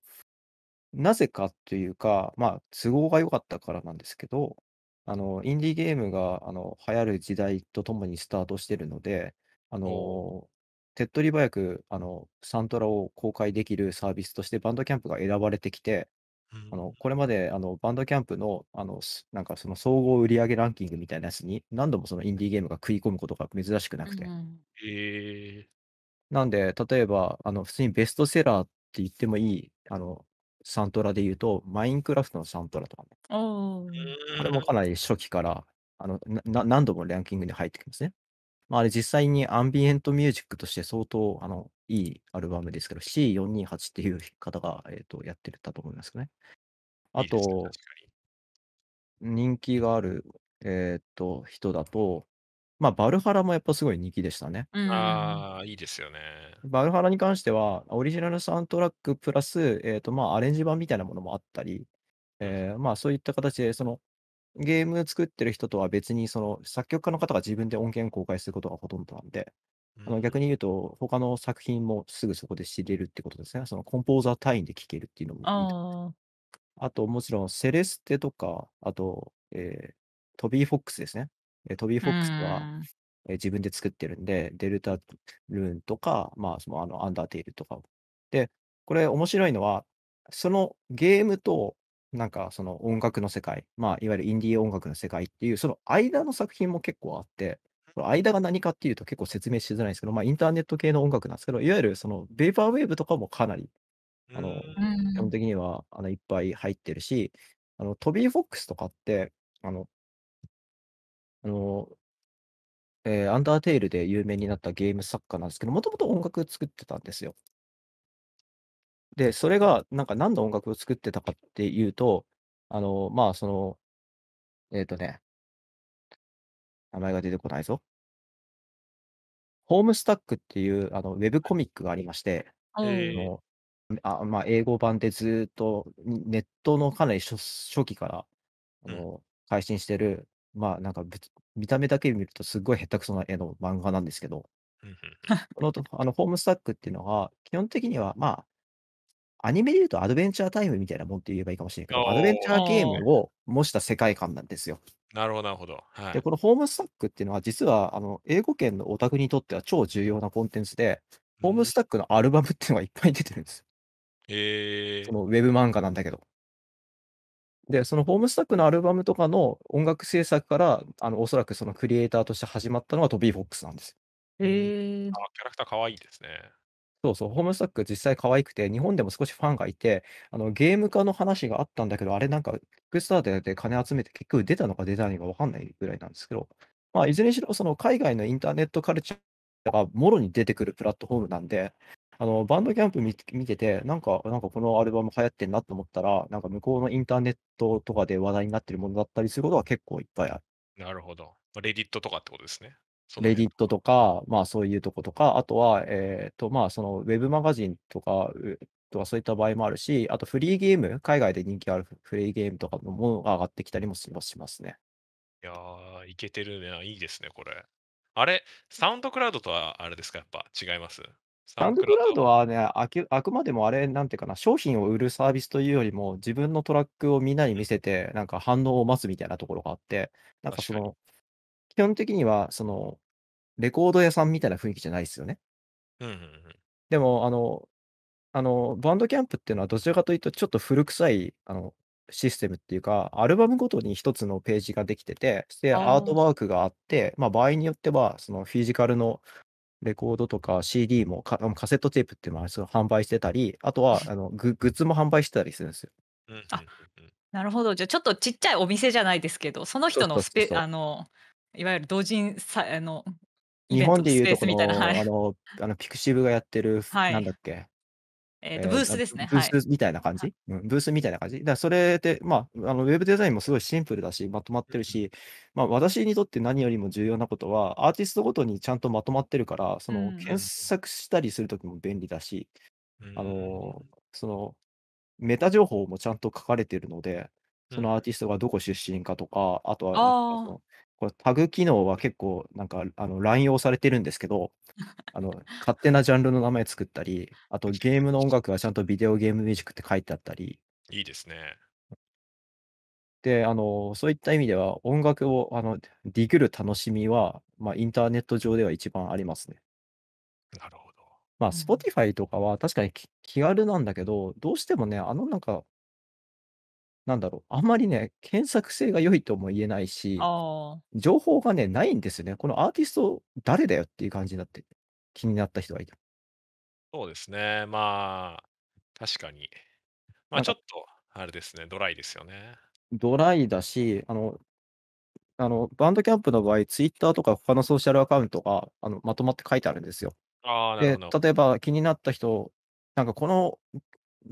なぜかというか、まあ、都合が良かったからなんですけど、あの、インディーゲームが、あの、流行る時代とともにスタートしてるので、あの、手っ取り早く、あの、サントラを公開できるサービスとしてバンドキャンプが選ばれてきて、うあの、これまで、あの、バンドキャンプの、あの、なんかその総合売上ランキングみたいなやつに、何度もそのインディーゲームが食い込むことが珍しくなくうて。ん。えなんで、例えば、あの、普通にベストセラーって言ってもいい、あの、サントラで言うと、マインクラフトのサントラとかね。これもかなり初期から、あの、なな何度もランキングに入ってきますね。まあ、あれ実際にアンビエントミュージックとして相当あのいいアルバムですけど、C428 っていう方が、えーと、やってたと思いますね。あと、人気がある、えーと、人だと、まあ、バルハラもやっぱすごい人気でしたね。ああ、いいですよね。バルハラに関しては、オリジナルサウンドトラックプラス、えーとまあ、アレンジ版みたいなものもあったり、えー、まあ、そういった形で、そのゲーム作ってる人とは別に、その作曲家の方が自分で音源公開することがほとんどなんで、うん、あの逆に言うと、他の作品もすぐそこで知れるってことですね。そのコンポーザー単位で聴けるっていうのもいあ。あと、もちろん、セレステとか、あと、えー、トビー・フォックスですね。えー、トビー・フォックスは、えー、自分で作ってるんで、デルタルーンとか、まあ、そのあのアンダーテイルとか。で、これ面白いのは、そのゲームとなんかその音楽の世界、まあ、いわゆるインディー音楽の世界っていう、その間の作品も結構あって、この間が何かっていうと結構説明しづらいんですけど、まあ、インターネット系の音楽なんですけど、いわゆるそのベーパーウェーブとかもかなり、あの、基本的にはあのいっぱい入ってるし、あのトビー・フォックスとかって、あの、あの、えーアンダーテイルで有名になったゲーム作家なんですけど、もともと音楽作ってたんですよ。で、それが、なんか何の音楽を作ってたかっていうと、あの、まあ、その、えっ、とね、名前が出てこないぞ。ホームスタックっていうあのウェブコミックがありまして、あのあまあ、英語版でずっとネットのかなり初初期からあの配信してる、まあなんか見た目だけ見るとすごい下手くそな絵の漫画なんですけど、このあのホームスタックっていうのは基本的にはまあアニメで言うとアドベンチャータイムみたいなもんって言えばいいかもしれないけど、アドベンチャーゲームを模した世界観なんですよ。なるほど、なるほど。はい、で、このホームスタックっていうのは、実はあの英語圏のオタクにとっては超重要なコンテンツで、ホームスタックのアルバムっていうのがいっぱい出てるんです。えー、そのウェブ漫画なんだけど。で、そのホームスタックのアルバムとかの音楽制作から、あのおそらくそのクリエイターとして始まったのがトビー・フォックスなんです。えー、あキャラクター可愛いですね。そうそう、ホームスタック実際可愛くて、日本でも少しファンがいて、あの、ゲーム化の話があったんだけど、あれなんか、ックスタータで金集めて結局出たのか出たのかわかんないぐらいなんですけど、まあ、いずれにしろ、その海外のインターネットカルチャーがもろに出てくるプラットフォームなんで、あの、バンドキャンプ見てて、なんか、なんかこのアルバム流行ってんなと思ったら、なんか向こうのインターネットとかで話題になってるものだったりすることは結構いっぱいある。なるほど。レディットとかってことですね。レディットとか、まあそういうとことか、あとは、えっ、ー、と、まあそのウェブマガジンとか、とかそういった場合もあるし、あとフリーゲーム、海外で人気あるフリーゲームとかのものが上がってきたりもしますね。いやー、いけてるね。いいですね、これ。あれ、サウンドクラウドとはあれですか、やっぱ違いますサウンドクラウドはねああくまでもあれ、なんていうかな、商品を売るサービスというよりも、自分のトラックをみんなに見せて、なんか反応を待つみたいなところがあって、なんかその、基本的には、その、レコード屋さんみたいな雰囲気じゃないですよね。うんでも、あの、あの、バンドキャンプっていうのはどちらかというとちょっと古臭い、あの、システムっていうか、アルバムごとに一つのページができてて、アートワークがあって、まあ場合によっては、そのフィジカルのレコードとか CD も、カセットテープっていうのは販売してたり、あとはあのググッズも販売してたりするんですよ。あ、なるほど。じゃあちょっとちっちゃいお店じゃないですけど、その人のスペ、あのいわゆる同人さあの日本でいうとこの、はい、あのあのピクシブがやってる、はい、なんだっけえーと、ブースですね。ブースみたいな感じ、はいうん、ブースみたいな感じ。だそれで、まあ、あのウェブデザインもすごいシンプルだし、まとまってるし、まあ、私にとって何よりも重要なことは、アーティストごとにちゃんとまとまってるから、その検索したりするときも便利だし、うん、あのそのメタ情報もちゃんと書かれてるので、そのアーティストがどこ出身かとか、あとはこれタグ機能は結構なんかあの乱用されてるんですけど、あの 勝手なジャンルの名前作ったり、あとゲームの音楽はちゃんとビデオゲームミュージックって書いてあったり、いいですね。で、あのそういった意味では音楽をあのディグる楽しみは、まあ、インターネット上では一番ありますね。なるほど。まあ、Spotify とかは確かに気軽なんだけど、どうしてもね、あのなんかなんだろう、あんまりね、検索性が良いとも言えないし、情報がね、ないんですよね。このアーティスト、誰だよっていう感じになって、気になった人がいた。そうですね。まあ、確かに。まあ、ちょっと、あれですね、ドライですよね。ドライだし、あの、あの、バンドキャンプの場合、ツイッターとか他のソーシャルアカウントが、あの、まとまって書いてあるんですよ。ああ、なるほで、ど。例えば気になった人、なんかこの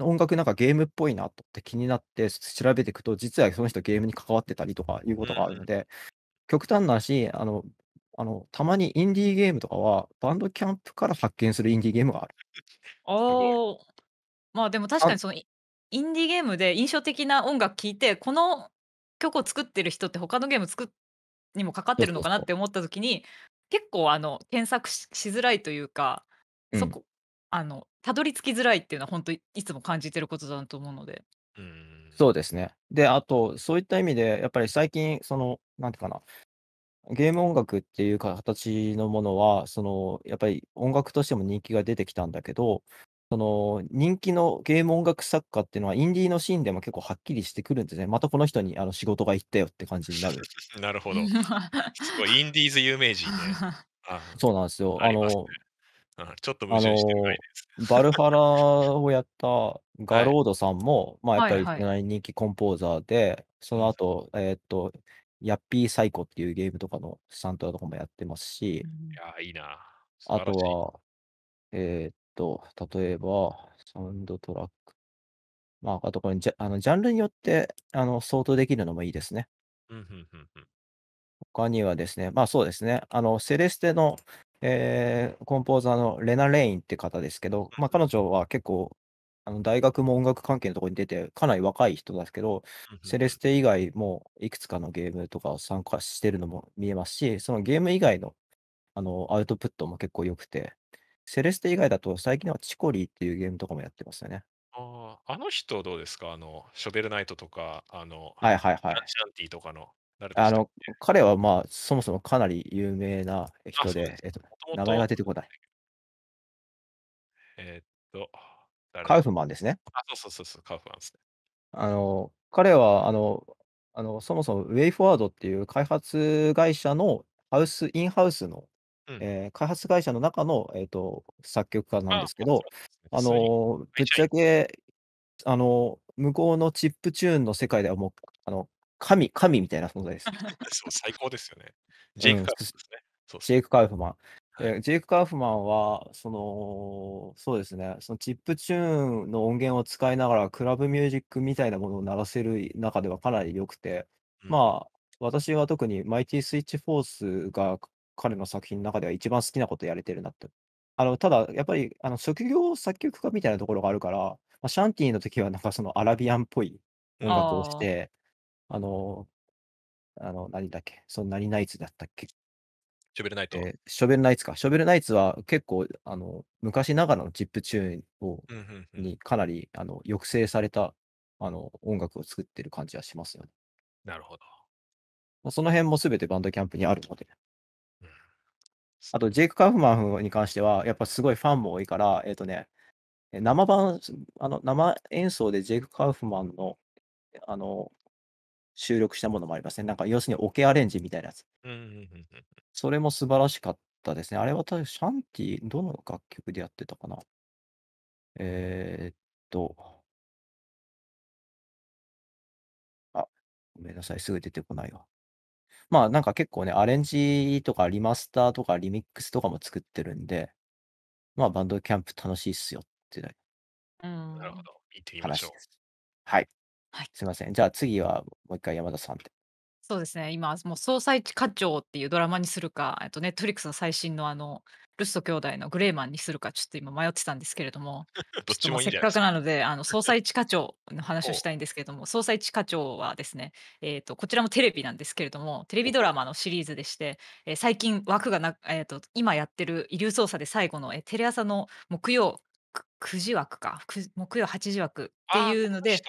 音楽なんかゲームっぽいなとって気になって調べていくと、実はその人ゲームに関わってたりとかいうことがあるので、極端な話あのあの、たまにインディーゲームとかは、バンドキャンプから発見するインディーゲームがある。あ あ、まあでも確かにそのインディーゲームで印象的な音楽聴いて、この曲を作ってる人って他のゲーム作にもかかってるのかなって思った時に、結構あの検索ししづらいというか、うそん、こあの、たどり着きづらいっていうのは、本当いつも感じてることだなと思うので。うん。そうですね。で、あと、そういった意味で、やっぱり最近、その、なんていうかな、ゲーム音楽っていう形のものは、その、やっぱり音楽としても人気が出てきたんだけど、その人気のゲーム音楽作家っていうのは、インディーのシーンでも結構はっきりしてくるんですね。またこの人にあの仕事が行ったよって感じになる。なるほど。すごいインディーズ有名人ね。そうなんですよ。ああの、ちょっと矛盾してないです バルファラをやったガロードさんも、まあ、やっぱり人気コンポーザーで、その後、えーっと、ヤッピーサイコっていうゲームとかのスタントとかもやってますし、いやいいな。あとは、えーっと、例えば、サウンドトラック。まあ、あとこれジャ、あのジャンルによって、あの、相当できるのもいいですね。他にはですね、まあそうですね、あの、セレステのえー、コンポーザーのレナ・レインって方ですけど、まあ、彼女は結構あの大学も音楽関係のところに出て、かなり若い人ですけど、うんセレステ以外もいくつかのゲームとかを参加してるのも見えますし、そのゲーム以外のあのアウトプットも結構良くて、セレステ以外だと最近はチコリーっていうゲームとかもやってますよね。ああの人どうですかあの、ショベルナイトとか、あの、はいはいはい。アンチャンティとかの。あの、彼はまあ、そもそもかなり有名な人で、えっと、名前が出てこない。えー、っと、カウフマンですね。あ、そうそうそうそう、カウフマンですね。あの、彼は、あの、あのそもそもウェイフォワードっていう開発会社のハウス、インハウスの、うん、えー、開発会社の中の、えーと、と作曲家なんですけど、あ、ね、のぶっちゃけあの向こうのチップチューンの世界ではもうあの神、神みたいな存在です。そう最高ですよね。ジェイク・カーフマンね。ジェイク・カーフマン。ジェイク・カフマンは、その、そうですね、そのチップチューンの音源を使いながら、クラブミュージックみたいなものを鳴らせる中ではかなり良くて、うんまあ、私は特にマイティ・スイッチ・フォースが彼の作品の中では一番好きなことやれてるなって。あのただ、やっぱりあの職業作曲家みたいなところがあるから、まあ、シャンティの時はなんかそのアラビアンっぽい音楽をして、あの、あの、何だっけ、その何ナイツだったっけ、ショベルナイト。えーショベルナイツか。ショベルナイツは結構、あの、昔ながらのチップチューンを、うんうんにかなり、あの、抑制された、あの、音楽を作ってる感じはしますよね。なるほど。まあその辺も全てバンドキャンプにあるので。うんあと、ジェイク・カフマンに関しては、やっぱすごいファンも多いから、えっ、とね、え生版、あの、生演奏でジェイク・カフマンの、あの、収録したものもありますね。なんか要するにオケアレンジみたいなやつ。それも素晴らしかったですね。あれは確かシャンティ、どの楽曲でやってたかな。えー、っと、あ、ごめんなさい、すぐ出てこないわ。まあなんか結構ね、アレンジとかリマスターとかリミックスとかも作ってるんで、まあバンドキャンプ楽しいっすよっていうん。なるほど。行ってみましょう。はい。はい。すみません。じゃあ次はもう一回山田さんそうですね。今、もう総裁課長っていうドラマにするか、えっと、ネットフリックスの最新のあの、ルスト兄弟のグレーマンにするか、ちょっと今迷ってたんですけれども、どっちもせっかくなので、あの、総裁地課長の 話をしたいんですけれども、総裁地課長はですね、えっと、こちらもテレビなんですけれども、テレビドラマのシリーズでして、えー最近枠がな、えっと、今やってる遺留捜査で最後の、えーテレ朝の木曜九時枠か、木曜8時枠っていうので、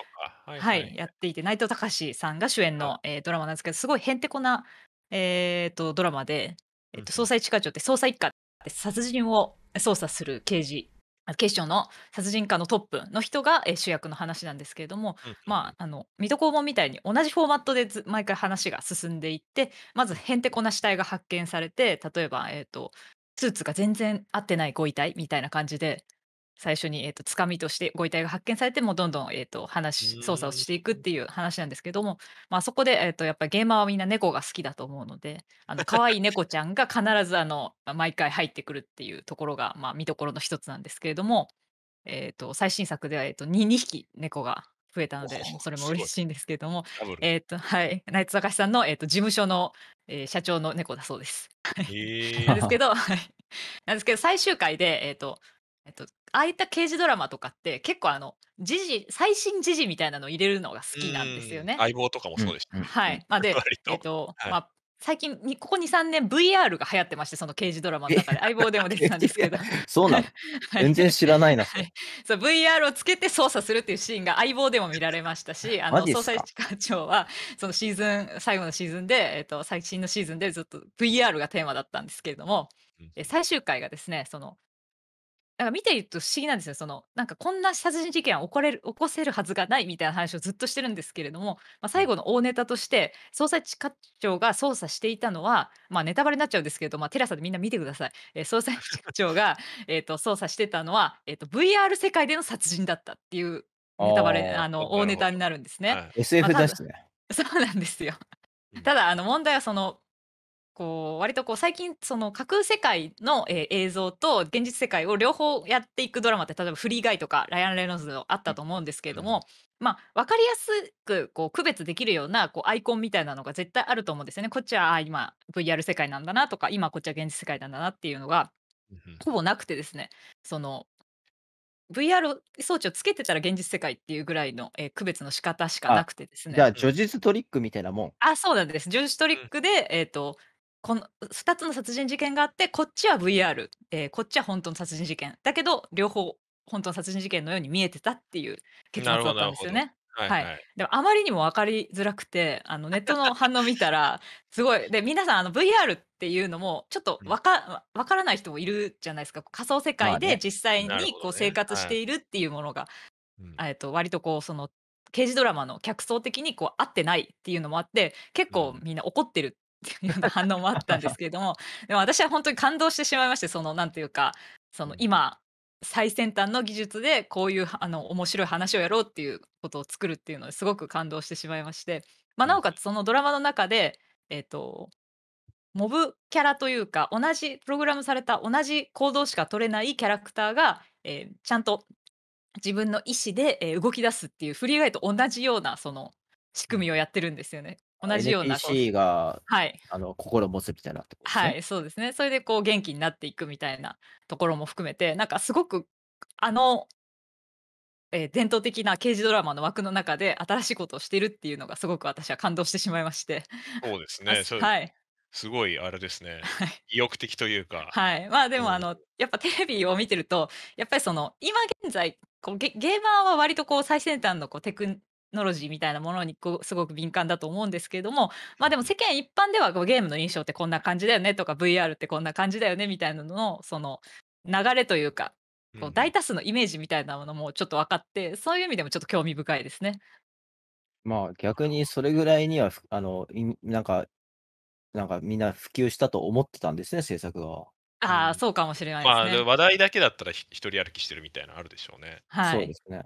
はい、はい、やっていて、内藤隆さんが主演の、えー、ドラマなんですけど、すごいへんてこな、えーと、ドラマで、えーと、捜査一課長って捜査一課って殺人を捜査する刑事警視庁の殺人課のトップの人が、えー、主役の話なんですけれども、うん、まああの水戸黄門みたいに同じフォーマットで毎回話が進んでいってまずへんてこな死体が発見されて例えば、えーとスーツが全然合ってないご遺体みたいな感じで最初に、えーと、つかみとしてご遺体が発見されてもどんどん、えーと、話捜査をしていくっていう話なんですけども、まあ、そこで、えーと、やっぱりゲーマーはみんな猫が好きだと思うのであの可愛い猫ちゃんが必ずあの毎回入ってくるっていうところが、まあ、見どころの一つなんですけれども、えー、と最新作では、えー、と 2, 2匹猫が増えたので、それも嬉しいんですけれども、えっ、ー、と、はい、ナイツカシさんの、えっ、ー、と、事務所の、えー、社長の猫だそうです。なんですけど、なんですけど、最終回で、えっ、と、えっ、と、ああいった刑事ドラマとかって結構あの時事最新時事みたいなのを入れるのが好きなんですよね。相棒とかもそうでした、ねはい。まあ、で、と、最近ここ23年 VR が流行ってましてその刑事ドラマの中で相棒でも出てたんですけど そうなの 全然知らないな、はい、そう VR をつけて操作するっていうシーンが相棒でも見られましたし あの捜査一課長はそのシーズン最後のシーズンで、えっと、最新のシーズンでずっと VR がテーマだったんですけれども、うん、最終回がですねそのなんか見ていると不思議なんですよ。そのなんかこんな殺人事件は起これる起こせるはずがないみたいな話をずっとしてるんですけれども、まあ、最後の大ネタとして捜査一課長が捜査していたのは、まあ、ネタバレになっちゃうんですけど、まあ、テラサでみんな見てください。えー、捜査一課 長がえと捜査してたのは、えーと、VR 世界での殺人だったっていうネタバレあの大ネタになるんですね。SF 出しね。そうなんですよ。ただあの問題はそのこう割とこう最近その架空世界の、えー、映像と現実世界を両方やっていくドラマって例えば「フリーガイ」とかライアン・レノンズのあったと思うんですけれども、うん、まあ、分かりやすくこう区別できるようなこうアイコンみたいなのが絶対あると思うんですよね。こっちは今 VR 世界なんだなとか今こっちは現実世界なんだなっていうのがほぼなくてですねその VR 装置をつけてたら現実世界っていうぐらいの、えー、区別の仕方しかなくてですね。じゃあ、叙述トリックみたいなもん。あ、そうなんです。叙述トリックで、えっ、ー、と、この2つの殺人事件があってこっちは VR、えー、こっちは本当の殺人事件だけど両方本当の殺人事件のように見えてたっていう結末だったんですよね。はい、はいはい、でもあまりにも分かりづらくてあのネットの反応見たら すごいで皆さんあの VR っていうのもちょっと分か分からない人もいるじゃないですか仮想世界で実際にこう生活しているっていうものが、ねはい、割とこうその刑事ドラマの客層的にこう合ってないっていうのもあって結構みんな怒ってるっ ていうような反応もあったんですけれども でも私は本当に感動してしまいましてその何ていうかその今最先端の技術でこういうあの面白い話をやろうっていうことを作るっていうのですごく感動してしまいまして、まあ、なおかつそのドラマの中で、えーと、とモブキャラというか同じプログラムされた同じ行動しか取れないキャラクターが、えー、ちゃんと自分の意思で、えー、動き出すっていうフリーガイと同じようなその仕組みをやってるんですよね。同じような。NPC が、はい、あの心持つみたいなとね、はい、そうですね。それでこう元気になっていくみたいなところも含めて、なんかすごくあの、えー、伝統的な刑事ドラマの枠の中で新しいことをしてるっていうのがすごく私は感動してしまいまして。そうですね。はい。すごいあれですね、はい、意欲的というか。はい、まあでも、あの、やっぱテレビを見てるとやっぱりその今現在こうゲゲーマーは割とこう最先端のこうテクノロジーみたいなものにこうすごく敏感だと思うんですけれどもまあでも世間一般ではこうゲームの印象ってこんな感じだよねとか VR ってこんな感じだよねみたいなののその流れというかこう大多数のイメージみたいなものもちょっと分かって、うん、そういう意味でもちょっと興味深いですね。まあ逆にそれぐらいにはあのなんかなんかみんな普及したと思ってたんですね制作が。ああ、うん、そうかもしれないですね。まあ、話題だけだったら一人歩きしてるみたいなのあるでしょうね。はい、そうですね。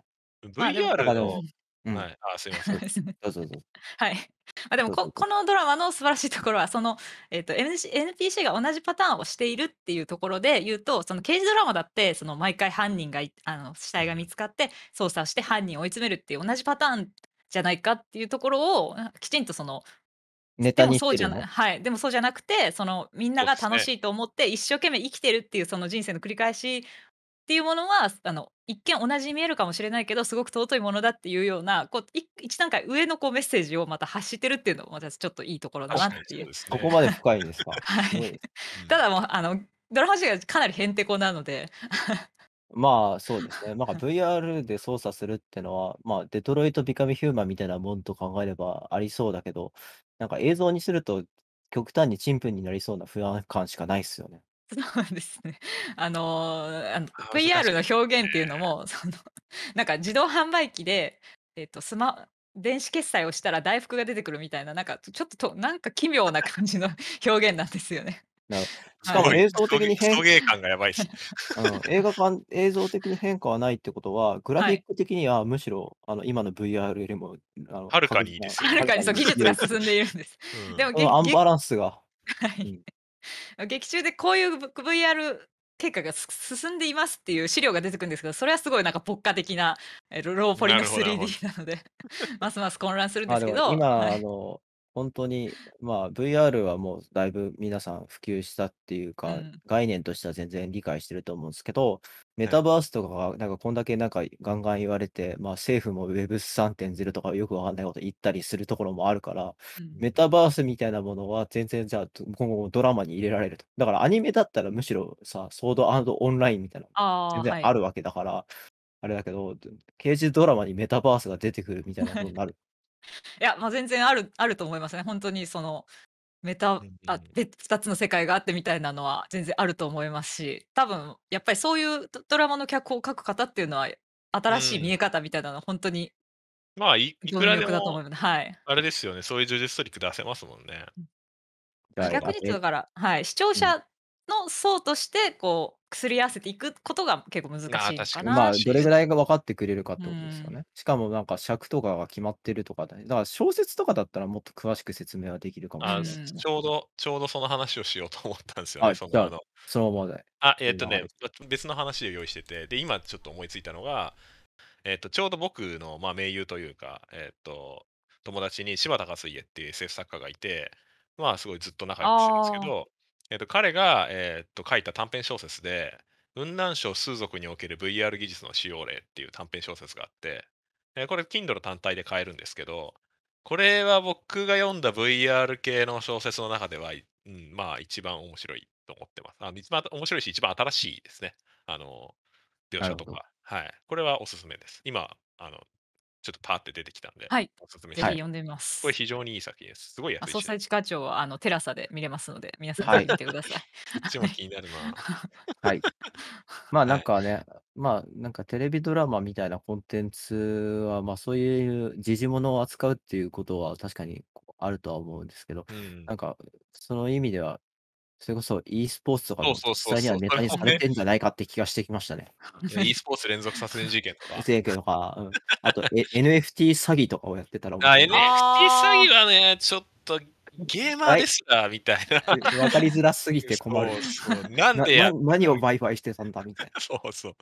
VR の はい、あ すいません。どうぞどうぞ。はい。あ、でもここのドラマの素晴らしいところはその、えーと、NPC が同じパターンをしているっていうところで言うとその刑事ドラマだってその毎回犯人があの死体が見つかって捜査して犯人を追い詰めるっていう同じパターンじゃないかっていうところをきちんとそのネタにそうじゃない、はい、でもそうじゃなくてそのみんなが楽しいと思って一生懸命生きてるっていうその人生の繰り返しっていうものはあの一見同じに見えるかもしれないけどすごく尊いものだっていうようなこう一段階上のこうメッセージをまた発してるっていうのも私ちょっといいところだなっていう。うね、ここまで深いんですか、はい、ただもうあのドラマ自体がかなりへんてこなのでまあそうですね。なんか VR で操作するってのは、まあデトロイト・ビカミ・ヒューマンみたいなもんと考えればありそうだけど、なんか映像にすると極端にチンプンになりそうな不安感しかないですよね。そうですね。あのあのあ VR の表現っていうのも、その、なんか自動販売機で、えっと、スマ、電子決済をしたら大福が出てくるみたいな、なんかちょっと、となんか奇妙な感じの 表現なんですよね。しかも映像的に変、化がやばいで映画館、映像的に変化はないってことは、グラフィック的にはむしろあの今の VR よりもあのはるかにいいですはね。るはるかかににそう技術が進んでいるんです。うでもアンバランスが。はい、劇中でこういう VR 経過が進んでいますっていう資料が出てくるんですけどそれはすごいなんか牧歌的なローポリの 3D なので ますます混乱するんですけど今、はい、あの本当に、まあ、VR はもうだいぶ皆さん普及したっていうか、うん、概念としては全然理解してると思うんですけどメタバースとかが、なんかこんだけなんかガンガン言われて、まあ政府も Web3.0 とかよくわかんないこと言ったりするところもあるから、うん。メタバースみたいなものは全然じゃあ、今後もドラマに入れられると。だからアニメだったらむしろさ、ソードアオンラインみたいな、あ全然あるわけだから、あれだけど、刑事ドラマにメタバースが出てくるみたいなもことになる。いや、ま、全然あるあると思いますね。本当にそのメタあで二つの世界があってみたいなのは全然あると思いますし多分やっぱりそういうドラマの脚本を書く方っていうのは新しい見え方みたいなのは本当に、うん、まあいいくらでもあれですよね、そういう充実トリック出せますもんね。逆にだから、はい、視聴者の層としてこう、薬合わせていくことが結構難しいかなまあ どれぐらいが分かってくれるかってことですよね、うん、しかもなんか尺とかが決まってるとかだ,、ね、だから小説とかだったらもっと詳しく説明はできるかもしれない、ね、ちょうどちょうどその話をしようと思ったんですよね、そのそのままであえー、っとね別の話を用意しててで今ちょっと思いついたのがえー、っとちょうど僕の、まあ、盟友というか、えー、っと友達に柴田勝家っていう SF 作家がいて、まあすごいずっと仲良くしてるんですけど、えー、と彼が、えー、と書いた短編小説で、雲南省数族における VR 技術の使用例っていう短編小説があって、えー、これ Kindle 単体で買えるんですけど、これは僕が読んだ VR 系の小説の中では、うん、まあ一番面白いと思ってます。あ一番面白いし、一番新しいですね。あの、描写とか。はい。これはおすすめです。今、あのちょっとパーって出てきたんで、はい、おすすめぜひ読んでみます。これ非常にいい作品です。すごい安あい総裁地下庁はあのテラサで見れますので、皆さんはい見てください。こ っ気になるな。はい。まあなんかね、まあなんかテレビドラマみたいなコンテンツは、まあそういう時事物を扱うっていうことは確かにあるとは思うんですけど、うん。なんかその意味ではそれこそ e スポーツとかも実際にはネタにされてんじゃないかって気がしてきましたね。e スポーツ連続殺人事件とか。事件とか、うん、あと NFT 詐欺とかをやってたらあ。NFT 詐欺はね、ちょっとゲーマーですら、みたいな。わかりづらすぎて困る。そうそうなんでや何を売イしてたんだみたいな。そうそう。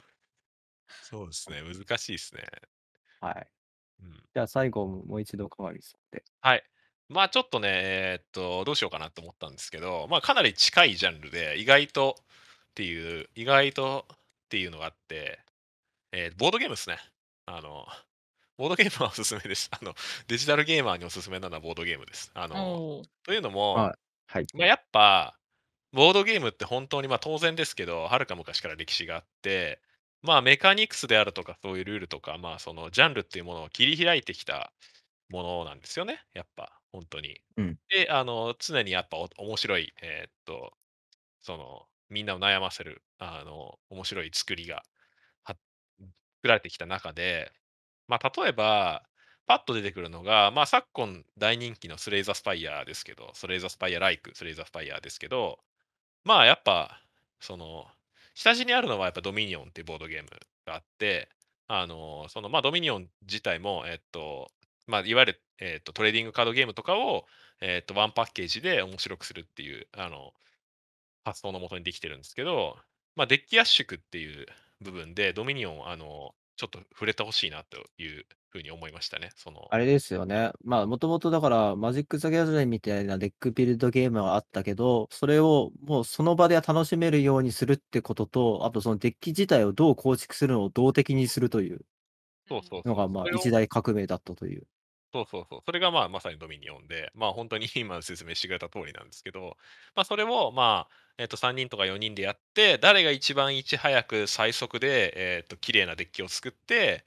そうですね、難しいですね。はい。うん、じゃあ最後もう一度変わりそうで。はい。まあちょっとね、えー、っと、どうしようかなと思ったんですけど、まあかなり近いジャンルで、意外とっていう、意外とっていうのがあって、えー、ボードゲームですね。あの、ボードゲームはおすすめです。あの、デジタルゲーマーにおすすめなのはボードゲームです。あの、というのも、はい、まあ、やっぱ、ボードゲームって本当に、まあ当然ですけど、はるか昔から歴史があって、まあメカニクスであるとか、そういうルールとか、まあそのジャンルっていうものを切り開いてきたものなんですよね、やっぱ。本当に。うん、で、あの、常にやっぱ面白い、えー、っと、その、みんなを悩ませる、あの、面白い作りが作られてきた中で、まあ、例えば、パッと出てくるのが、まあ、昨今大人気のスレイザースパイヤーですけど、スレイザースパイヤーライク、スレイザースパイヤーですけど、まあ、やっぱ、その、下地にあるのはやっぱドミニオンっていうボードゲームがあって、あの、その、まあ、ドミニオン自体も、えっと、まあ、いわゆるえーと、トレーディングカードゲームとかを、えーと、ワンパッケージで面白くするっていうあの発想のもとにできてるんですけど、まあ、デッキ圧縮っていう部分でドミニオンあのちょっと触れてほしいなというふうに思いましたね。そのあれですよね。まあ、もともとだから、マジック・ザ・ギャザリンみたいなデックビルドゲームはあったけど、それをもうその場で楽しめるようにするってことと、あとそのデッキ自体をどう構築するのを動的にするというのが、まあ、一大革命だったという。そうそうそう。それがまあまさにドミニオンで、まあ本当に 今説明してくれた通りなんですけど、まあそれをまあ、えっと3人とか4人でやって、誰が一番いち早く最速で、えっと綺麗なデッキを作って、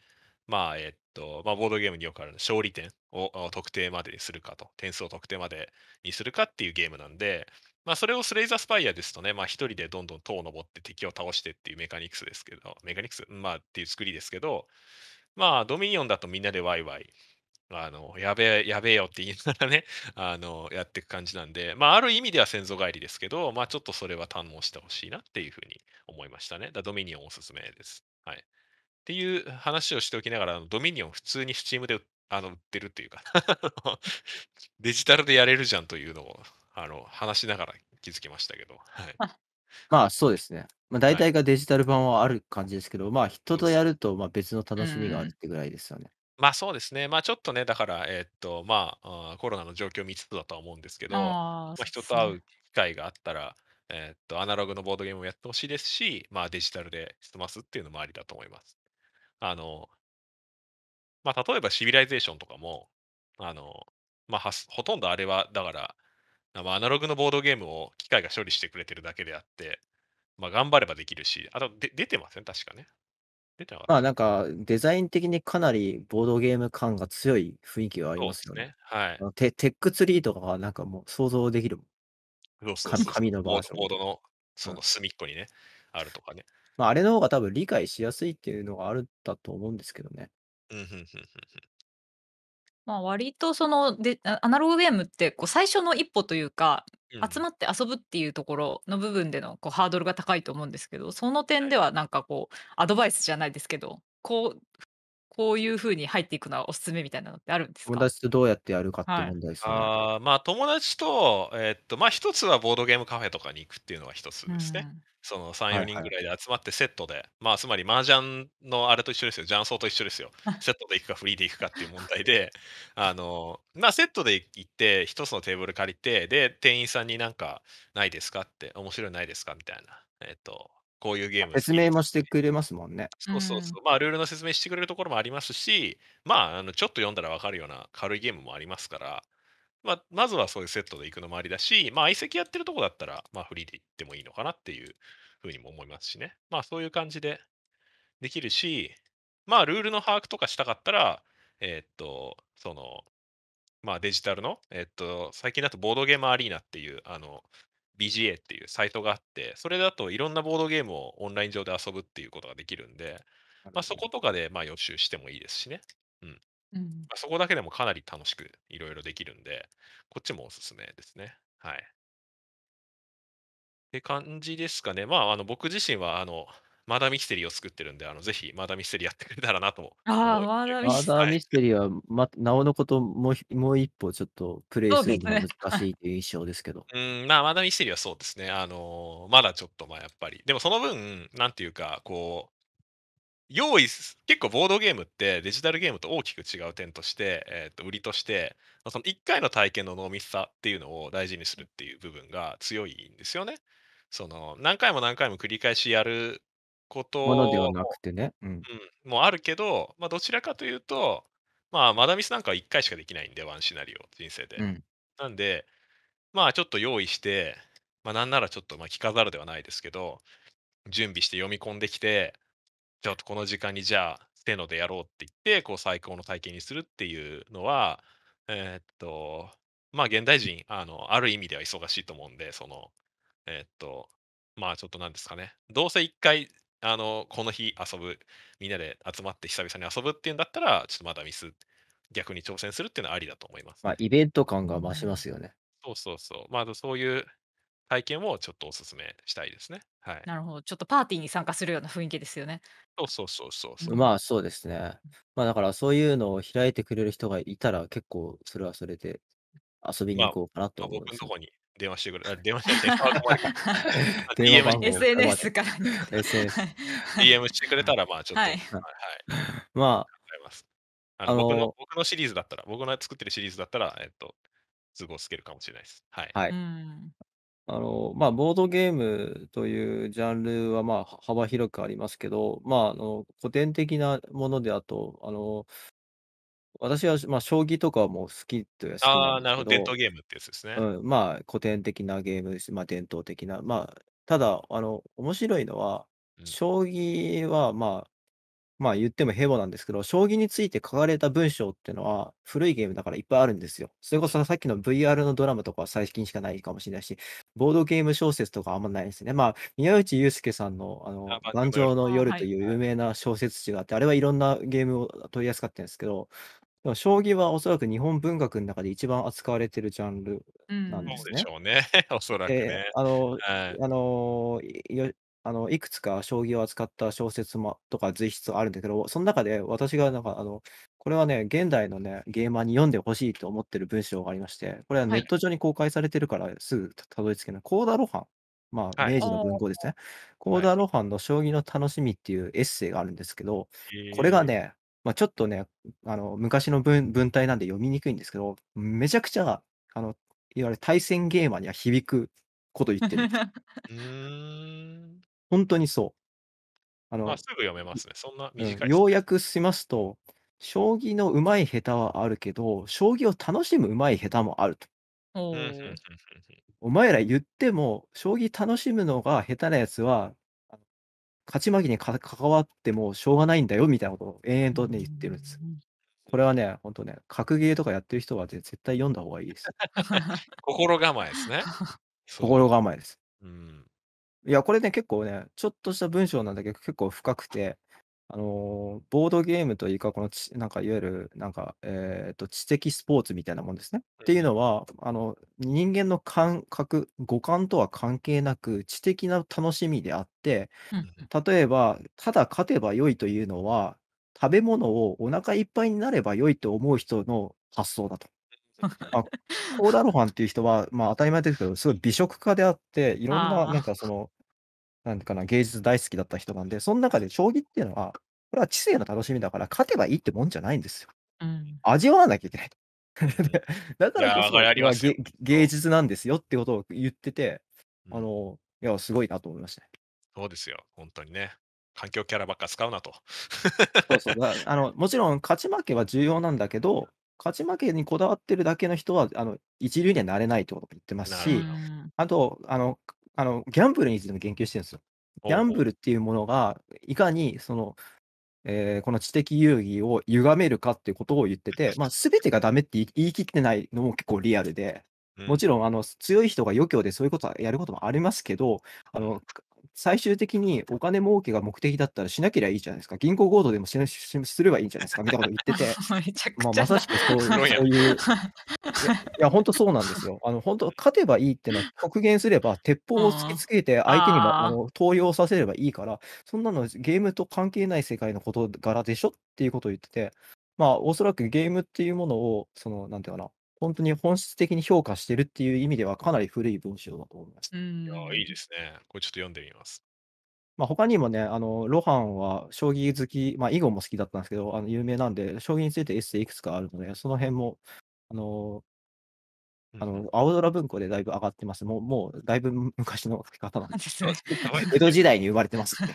まあえっと、まあボードゲームによくある勝利点を特定までにするかと、点数を特定までにするかっていうゲームなんで、まあそれをスレイザースパイアですとね、まあ一人でどんどん塔を登って敵を倒してっていうメカニクスですけど、メカニクス、まあっていう作りですけど、まあドミニオンだとみんなでワイワイ、あのやべえ、やべえよって言いながらね、あのやっていく感じなんで、まあ、ある意味では先祖返りですけど、まあ、ちょっとそれは堪能してほしいなっていうふうに思いましたね。だドミニオンおすすめです。はい。っていう話をしておきながら、ドミニオン普通にスチームであの売ってるっていうか デジタルでやれるじゃんというのをあの話しながら気づきましたけど。はい、まあそうですね。まあ、大体がデジタル版はある感じですけど、はい、まあ人とやるとまあ別の楽しみがあるってぐらいですよね。まあそうですね。まあちょっとね、だから、えーっと、まあ、コロナの状況を見つつだとは思うんですけど、あまあ、人と会う機会があったら、えーっと、アナログのボードゲームをやってほしいですし、まあデジタルで済ますっていうのもありだと思います。あの、まあ例えばシビライゼーションとかも、あの、まあはほとんどあれは、だから、まあ、アナログのボードゲームを機械が処理してくれてるだけであって、まあ頑張ればできるし、あとで出てません、確かね。出なた。まあなんか、デザイン的にかなりボードゲーム感が強い雰囲気はありますよね。ね。はい。テテックツリーとかはなんかもう想像できるもん。そうそう紙そう紙のボーボードのその隅っこにね、あるとかね。まあ、あれの方が多分理解しやすいっていうのがあるんだと思うんですけどね。うん。まあ、割とそのでアナログゲームってこう最初の一歩というか集まって遊ぶっていうところの部分でのこうハードルが高いと思うんですけどその点ではなんかこうアドバイスじゃないですけどこうこういうふうに入っていくのはおすすめみたいなのってあるんです友達とどうやってやるかって問題ですね。あまあ友達と、えっと、まあ一つはボードゲームカフェとかに行くっていうのが一つですね。ん。その3、4人ぐらいで集まってセットで、まあつまり麻雀のあれと一緒ですよ、雀荘と一緒ですよ。セットで行くかフリーで行くかっていう問題で、あの、まあセットで行って一つのテーブル借りて、で、店員さんになんかないですかって、面白いないですかみたいな。えっと、こういうゲーム。説明もしてくれますもんね。そうそうそう。まあ、ルールの説明してくれるところもありますし、まあ、あのちょっと読んだらわかるような軽いゲームもありますから、まあ、まずはそういうセットで行くのもありだし、まあ、相席やってるとこだったら、まあ、フリーで行ってもいいのかなっていうふうにも思いますしね。まあ、そういう感じでできるし、まあ、ルールの把握とかしたかったら、えー、っと、その、まあ、デジタルの、えー、っと、最近だとボードゲームアリーナっていう、あの、BGA っていうサイトがあって、それだといろんなボードゲームをオンライン上で遊ぶっていうことができるんで、まあ、そことかでまあ予習してもいいですしね。うん。うん、まあ、そこだけでもかなり楽しくいろいろできるんで、こっちもおすすめですね。はい。って感じですかね。まあ、あの僕自身はあのマーダミステリーを作ってるんで、あのぜひマーダミステリーやってくれたらなとああ、マーダミステリー。ダーミステリーは、ま、なおのこともうもう一歩ちょっとプレイするのが難しいという印象ですけど。うん、まあ、まだミステリーはそうですね。あのーまだちょっと、まあ、やっぱり。でも、その分、なんていうか、こう、用意す、結構ボードゲームってデジタルゲームと大きく違う点として、えーと売りとして、その1回の体験の濃密さっていうのを大事にするっていう部分が強いんですよね。その、何回も何回も繰り返しやることものではなくてね、うん、うん、もあるけど、まあ、どちらかというと、まあ、マダミスなんかは1回しかできないんで、ワンシナリオ、人生で。うん、なんで、まあ、ちょっと用意して、まあ、なんならちょっと、まあ、聞かざるではないですけど、準備して読み込んできて、ちょっとこの時間にじゃあ、せのでやろうって言って、こう、最高の体験にするっていうのは、えー、っと、まあ、現代人、あの、ある意味では忙しいと思うんで、その、えー、っと、まあちょっとなんですかね。どうせ一回あの、この日遊ぶ、みんなで集まって久々に遊ぶっていうんだったら、ちょっとまだミス、逆に挑戦するっていうのはありだと思います。まあ、イベント感が増しますよね。そうそうそう。まあ、そういう体験をちょっとお勧めしたいですね。はい。なるほど。ちょっとパーティーに参加するような雰囲気ですよね。そうそうそうそうそう。まあそうですね。まあだからそういうのを開いてくれる人がいたら結構それはそれで遊びに行こうかなとまあ思う僕のすとこに電話してくれ。あ電話 してくれ。電話番号 SNS から SNS。DM してくれたら、まあちょっと。はい。まあ、僕の僕のシリーズだったら、僕の作ってるシリーズだったら、えっと、都合つけるかもしれないです。はい。はい、あのまあ、ボードゲームというジャンルはまあ幅広くありますけど、まあ、あの古典的なものであとあの私は、まあ、将棋とかも好きとや好きなああ、なるほど、伝統ゲームってやつですね。うん、まあ、古典的なゲームでし、まあ、伝統的な、まあ、ただ、あの、面白いのは、将棋は、まあ、まあ言っても平凡なんですけど、将棋について書かれた文章ってのは古いゲームだからいっぱいあるんですよ。それこそさっきの VR のドラマとかは最近しかないかもしれないし、ボードゲーム小説とかあんまないですね。まあ、宮内祐介さんの、あの、頑丈の夜とい。いう有名な小説集があって、あれはいろんなゲームを取り扱ってるんですけど、でも将棋はおそらく日本文学の中で一番扱われてるジャンルなんん。でそうでしょうね。おそらくね。あの、はい。あの、よあの、いくつか将棋を扱った小説もとか随筆あるんだけど、その中で私がなんかあの、これはね、現代のね、ゲーマーに読んでほしいと思ってる文章がありまして、これはネット上に公開されてるからすぐたどり着けない。幸田露伴、まあ、明治の文豪ですね。幸は田ロ露伴の「将棋の楽しみ」っていうエッセイがあるんですけど、これがねま、ちょっとね、あの、昔の文文体なんで読みにくいんですけど、めちゃくちゃ、あの、いわゆる対戦ゲーマーには響くこと言ってる んです。ほんとにそう。あま、すぐ読めますね。そんなうん、短要約しますと、将棋の上手い下手はあるけど、将棋を楽しむ上手い下手もあると。おお前ら言っても、将棋楽しむのが下手なやつは勝ち負けに関わってもしょうがないんだよみたいなことを延々とね、言ってるんです。これはね、ほんとね、格ゲーとかやってる人はぜ絶対読んだ方がいいです。心構えですね。心構えです。うん。いや、これね、結構ね、ちょっとした文章なんだけど、結構深くて、あの、ボードゲームというか、このちなんかいわゆる、なんか、えっと、知的スポーツみたいなもんですね。っていうのは、あの、人間の感覚、五感とは関係なく、知的な楽しみであって、例えば、ただ勝てば良いというのは、食べ物をお腹いっぱいになれば良いと思う人の発想だと。あ、コーダァンっていう人は、まあ、当たり前ですけど、すごい美食家であって、いろんな、なんかそのなんかな、芸術大好きだった人なんで、その中で将棋っていうのは、これは知性の楽しみだから、勝てばいいってもんじゃないんですよ。うん、味わわなきゃいけない。だからこそ、は芸術なんですよってことを言ってて、うん、あの、いや、すごいなと思いました、ね、そうですよ、本当にね。環境キャラばっか使うなと。そうそうあのもちろん、勝ち負けは重要なんだけど、勝ち負けにこだわってるだけの人はあの一流にはなれないってことも言ってますし、あとあのあの、ギャンブルについても言及してるんですよ。ギャンブルっていうものが、いかに、その、えー、この知的遊戯を歪めるかっていうことを言ってて、まあ、全てがダメって言い切ってないのも結構リアルで、もちろんあの強い人が余興でそういうことはやることもありますけど、あの最終的にお金儲けが目的だったらしなければいいじゃないですか。銀行強盗でもしすればいいんじゃないですかみたいなこと言ってて、まあ、まさしくそうそういう いや、本当そうなんですよ。あの本当、勝てばいいってのは復元すれば、鉄砲を突きつけて相手にもあの投与させればいいから、そんなのゲームと関係ない世界の事柄でしょっていうことを言ってて、まあ、おそらくゲームっていうものを、その、なんていうかな、本当に本質的に評価してるっていう意味ではかなり古い文章だと思います。うた。いやいいですね。これちょっと読んでみます。まあ、他にもね、あの、露伴は将棋好き、まあ、囲碁も好きだったんですけど、あの、有名なんで、将棋についてエッセイいくつかあるので、その辺も、あの、うんうん青空文庫でだいぶ上がってます。もう、もう、だいぶ昔の書き方なんですけね。江戸時代に生まれてますね。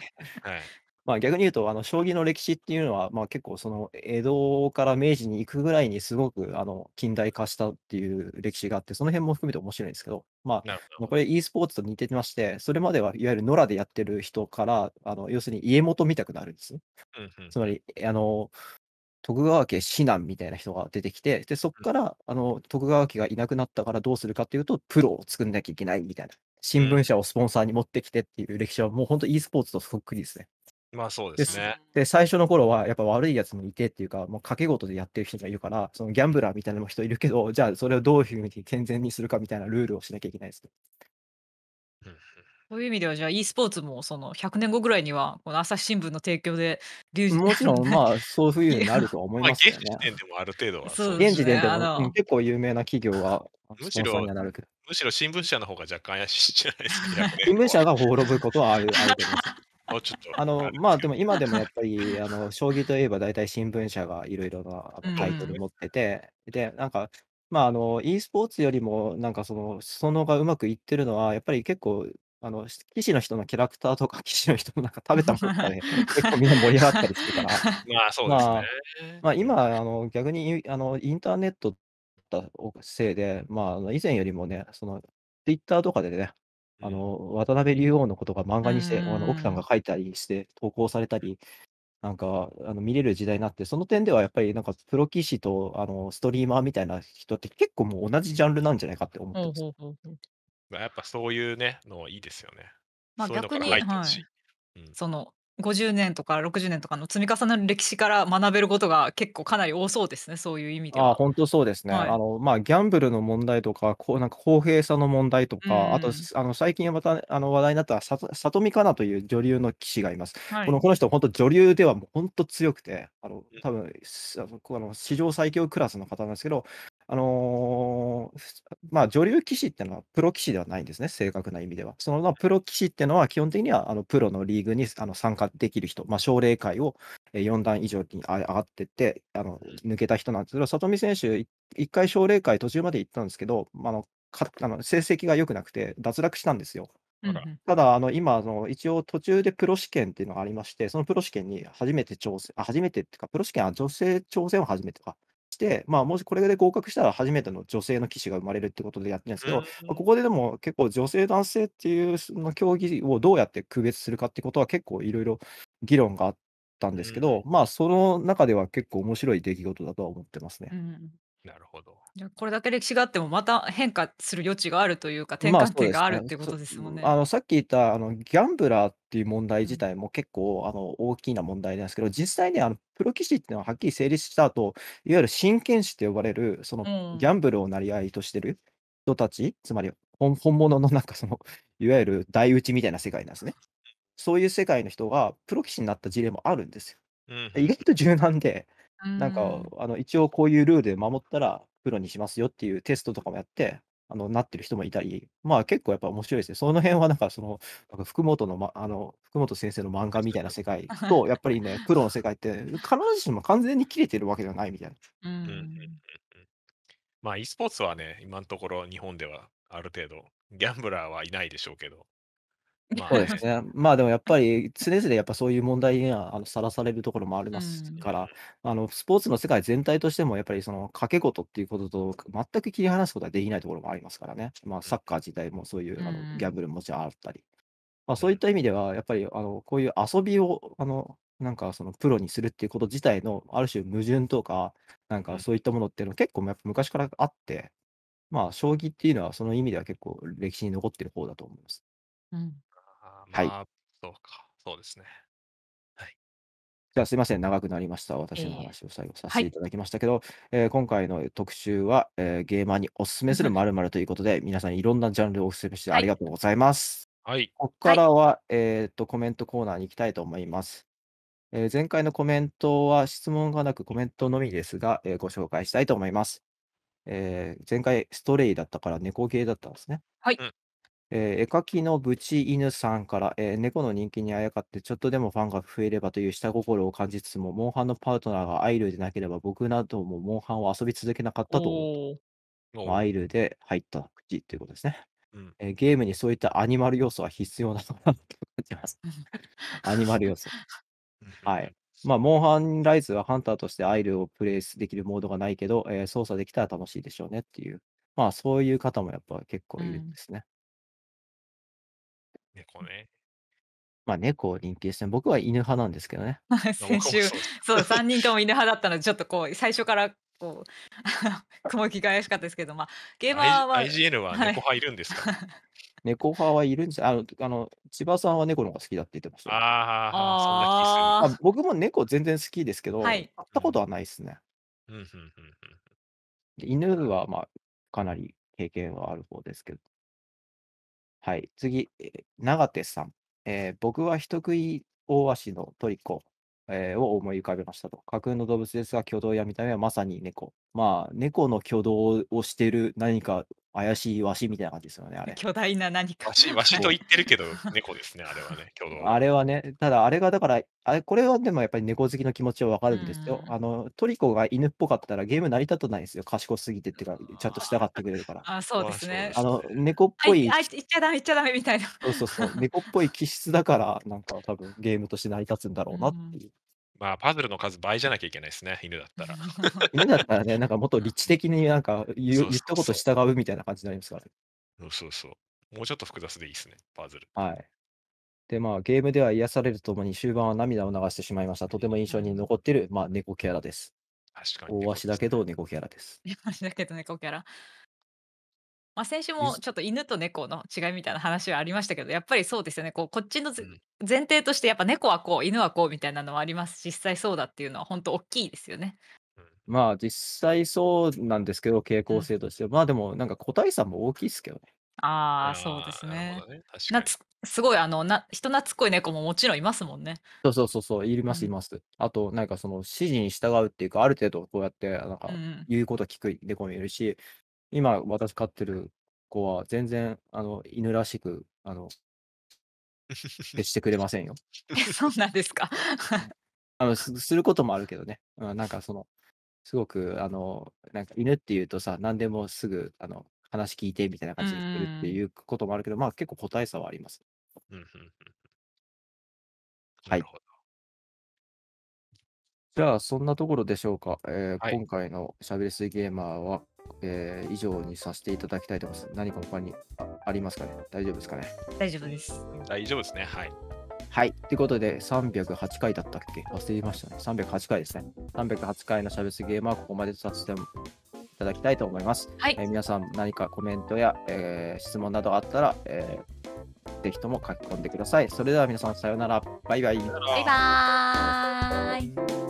はい。まあ、逆に言うと、あの将棋の歴史っていうのは、まあ、結構その江戸から明治に行くぐらいにすごくあの近代化したっていう歴史があって、その辺も含めて面白いんですけど、まあ、ど。これ e スポーツと似てまして、それまではいわゆる野良でやってる人から、あの要するに家元見たくなるんですね。うんうんつまり、あの徳川家指南みたいな人が出てきて、でそこからあの徳川家がいなくなったからどうするかっていうと、プロを作んなきゃいけないみたいな。新聞社をスポンサーに持ってきてっていう歴史は、もう本当 e スポーツとそっくりですね。まあそうですね。で、最初の頃はやっぱ悪いやつもいてっていうか、もう賭け事でやってる人がいるから、そのギャンブラーみたいな人いるけど、じゃあそれをどういうふうに健全にするかみたいなルールをしなきゃいけないですうんそういう意味では、じゃあ e スポーツもその100年後ぐらいには、この朝日新聞の提供で流もちろん、まあ、そういうふうになると思いますよね。まあ、現時点でもある程度は。そうですね、現時点でも、結構有名な企業は、むしろ、むしろ新聞社の方が若干怪しいじゃないですか。新聞社が滅ぶことはある、あると思います。あ、ちょっと。あの、まあでも今でもやっぱり、あの、将棋といえば大体新聞社がいろいろなあタイトル持ってて、で、なんか、まああの、e スポーツよりも、なんかその、裾野がうまくいってるのは、やっぱり結構、あの、棋士の人のキャラクターとか、棋 士の人のなんか食べたものとかで、結構みんな盛り上がったりするから、まあ、そうですね。まあ、まあ今、あの、逆に、あの、インターネットのせいで、まあ、以前よりもね、その、ツイッターとかでね、あの、渡辺竜王のことが漫画にして、あの奥さんが書いたりして、投稿されたり、なんか、あの見れる時代になって、その点ではやっぱり、なんか、プロ棋士とあのストリーマーみたいな人って、結構もう同じジャンルなんじゃないかって思ってます。やっぱそういうね、のいいですよね。まあ、逆に、はい、うん、その50年とか60年とかの積み重なる歴史から学べることが結構かなり多そうですね、そういう意味であ本当そうですね。はあの、まあ、ギャンブルの問題とか、こう、なんか公平さの問題とうか、あと、あの、最近また、あの、話題になった、さと、里見香奈という女流の棋士がいます。はこの、この人、本当女流では本当強くて、あの、多分、あの史上最強クラスの方なんですけど、あのー、まあ、女流棋士っていうのはプロ棋士ではないんですね、正確な意味では。そのプロ棋士っていうのは、基本的にはあのプロのリーグにあの参加できる人、まあ、奨励会を4段以上に上がってってあの、抜けた人なんですけど、里見選手、1回奨励会途中まで行ったんですけど、まあのかあの成績が良くなくて、脱落したんですよ。ただ、あの今の、一応途中でプロ試験っていうのがありまして、そのプロ試験に初めて挑戦、あ初めてっていうか、プロ試験は女性挑戦を初めてか、、まあ、もしこれで合格したら初めての女性の棋士が生まれるってことでやってるんですけど、うん、まあ、ここででも結構女性男性っていうその競技をどうやって区別するかってことは結構いろいろ議論があったんですけど、うん、まあその中では結構面白い出来事だとは思ってますね。うんなるほど。これだけ歴史があってもまた変化する余地があるというか転換点があるっていうことですもんね。あのさっき言ったあのギャンブラーっていう問題自体も結構あの大きな問題なんですけど、実際ね、あのプロ棋士っていうのははっきり成立した後、いわゆる真剣士と呼ばれる、そのギャンブルをなり合いとしてる人たち、つまり本本物のなんかその、いわゆる台打ちみたいな世界なんですね。そういう世界の人がプロ棋士になった事例もあるんですよ。うん。意外と柔軟で、なんか、あの、一応こういうルールで守ったら、プロにしますよっていうテストとかもやって、あの、なってる人もいたり、まあ結構やっぱ面白いですね。その辺はなんかその、なんか福本の、ま、あの、福本先生の漫画みたいな世界と、やっぱりね、プロの世界って、必ずしも完全に切れてるわけじゃないみたいな。うんん。まあ、e スポーツはね、今のところ日本ではある程度、ギャンブラーはいないでしょうけど。まそうですね。まあでもやっぱり常々やっぱそういう問題にはあのさらされるところもありますから、あのスポーツの世界全体としてもやっぱりその賭け事っていうことと全く切り離すことはできないところもありますからね。まあサッカー自体もそういうあのギャンブルももちろんあったり。まあ、そういった意味では、やっぱりあのこういう遊びをあのなんかそのプロにするっていうこと自体のある種矛盾とか、なんかそういったものっていうのは結構やっぱ昔からあって、まあ、将棋っていうのはその意味では結構歴史に残ってる方だと思います。うん。はい。そうか、そうですね。はい。じゃあすいません、長くなりました。私の話を最後させていただきましたけど、えー今回の特集は、えーゲーマーにおすすめするまるということで、皆さんいろんなジャンルをおすすめしてありがとうございます。はい。ここからは、えっと、コメントコーナーに行きたいと思います。えー前回のコメントは質問がなくコメントのみですが、えーご紹介したいと思います。えー前回ストレイだったから猫系だったんですね。はい。えー絵描きのブチ犬さんから、えー猫の人気にあやかってちょっとでもファンが増えればという下心を感じつつも、モンハンのパートナーがアイルでなければ僕などもモンハンを遊び続けなかったと思アイルで入った口ということですね。うん。えーゲームにそういったアニマル要素は必要なのかなと感じます。アニマル要素。はい。まあ、モンハンライズはハンターとしてアイルをプレイできるモードがないけど、えー操作できたら楽しいでしょうねっていう、まあ、そういう方もやっぱ結構いるんですね。猫ね。まあ、猫を気でして、僕は犬派なんですけどね。先週、そう、3人とも犬派だったので、ちょっとこう、最初からこう、雲行きが怪しかったですけど、まあ、ゲーマーは。I、IGN は猫派いるんですか、はい、猫派はいるんですあのあの、千葉さんは猫の方が好きだって言ってました。ああ、そんな気する。僕も猫全然好きですけど、はい、会ったことはないですね。うん、犬は、まあ、かなり経験はある方ですけど。はい。次、永手さん。えー僕は人食いオオアシのトリコ、えーを思い浮かべましたと。架空の動物ですが、挙動や見た目はまさに猫。まあ、猫の挙動をしている何か怪しいワシみたいな感じですよね、あれ。巨大な何か。わし、わしと言ってるけど、猫ですね、あれはね、共同。あれはね、ただあれがだから、あれこれはでもやっぱり猫好きの気持ちはわかるんですよ。あの、トリコが犬っぽかったらゲーム成り立たないですよ。賢すぎてっていうか、ちゃんと従ってくれるから。あ、そうですね。あの、猫っぽい、あ、言っちゃダメ、言っちゃダメみたいな。そうそうそう、猫っぽい気質だから、なんか多分ゲームとして成り立つんだろうなっていう。まあ、パズルの数倍じゃなきゃいけないですね、犬だったら。犬だったらね、なんかもっと理知的になんか言ったこと従うみたいな感じになりますからね。そうそうそう。もうちょっと複雑でいいですね、パズル。はい。で、まあ、ゲームでは癒されるともに終盤は涙を流してしまいました。とても印象に残っている、まあ、猫キャラです。確かに。大足だけど猫キャラです。大足だけど猫キャラ。まあ、先週もちょっと犬と猫の違いみたいな話はありましたけど、やっぱりそうですよね。こうこっちのうん、前提としてやっぱ猫はこう、犬はこうみたいなのはあります実際そうだっていうのは本当大きいですよね。まあ実際そうなんですけど、傾向性として、まあでもなんか個体差も大きいですけどね。ああ、そうですね。ね確かに。すごいあのな人懐っこい猫ももちろんいますもんね。そうそうそうそう、いります、います。あと、なんかその指示に従うっていうか、ある程度こうやって、なんか言うこと聞く猫もいるし、今、私飼ってる子は全然、あの、犬らしく、あの、接してくれませんよ。え、そうなんですか。あの、すすることもあるけどね。うんなんかその、すごく、あの、なんか犬っていうとさ、何でもすぐ、あの、話聞いてみたいな感じでてるっていうこともあるけど、まあ結構個体差はあります。はい。じゃあ、そんなところでしょうか。えーはい。今回のしゃべりすぎゲーマーは、えー、以上にさせていただきたいと思います。何か他にありますかね大丈夫ですかね大丈夫です。大丈夫ですね。はい。はい。ということで、308回だったっけ忘れましたね。308回ですね。308回のしゃべすゲームはここまでさせていただきたいと思います。はい、えー、皆さん、何かコメントや、えー、質問などあったら、えー、ぜひとも書き込んでください。それでは皆さん、さようなら。バイバイ。バイバイ。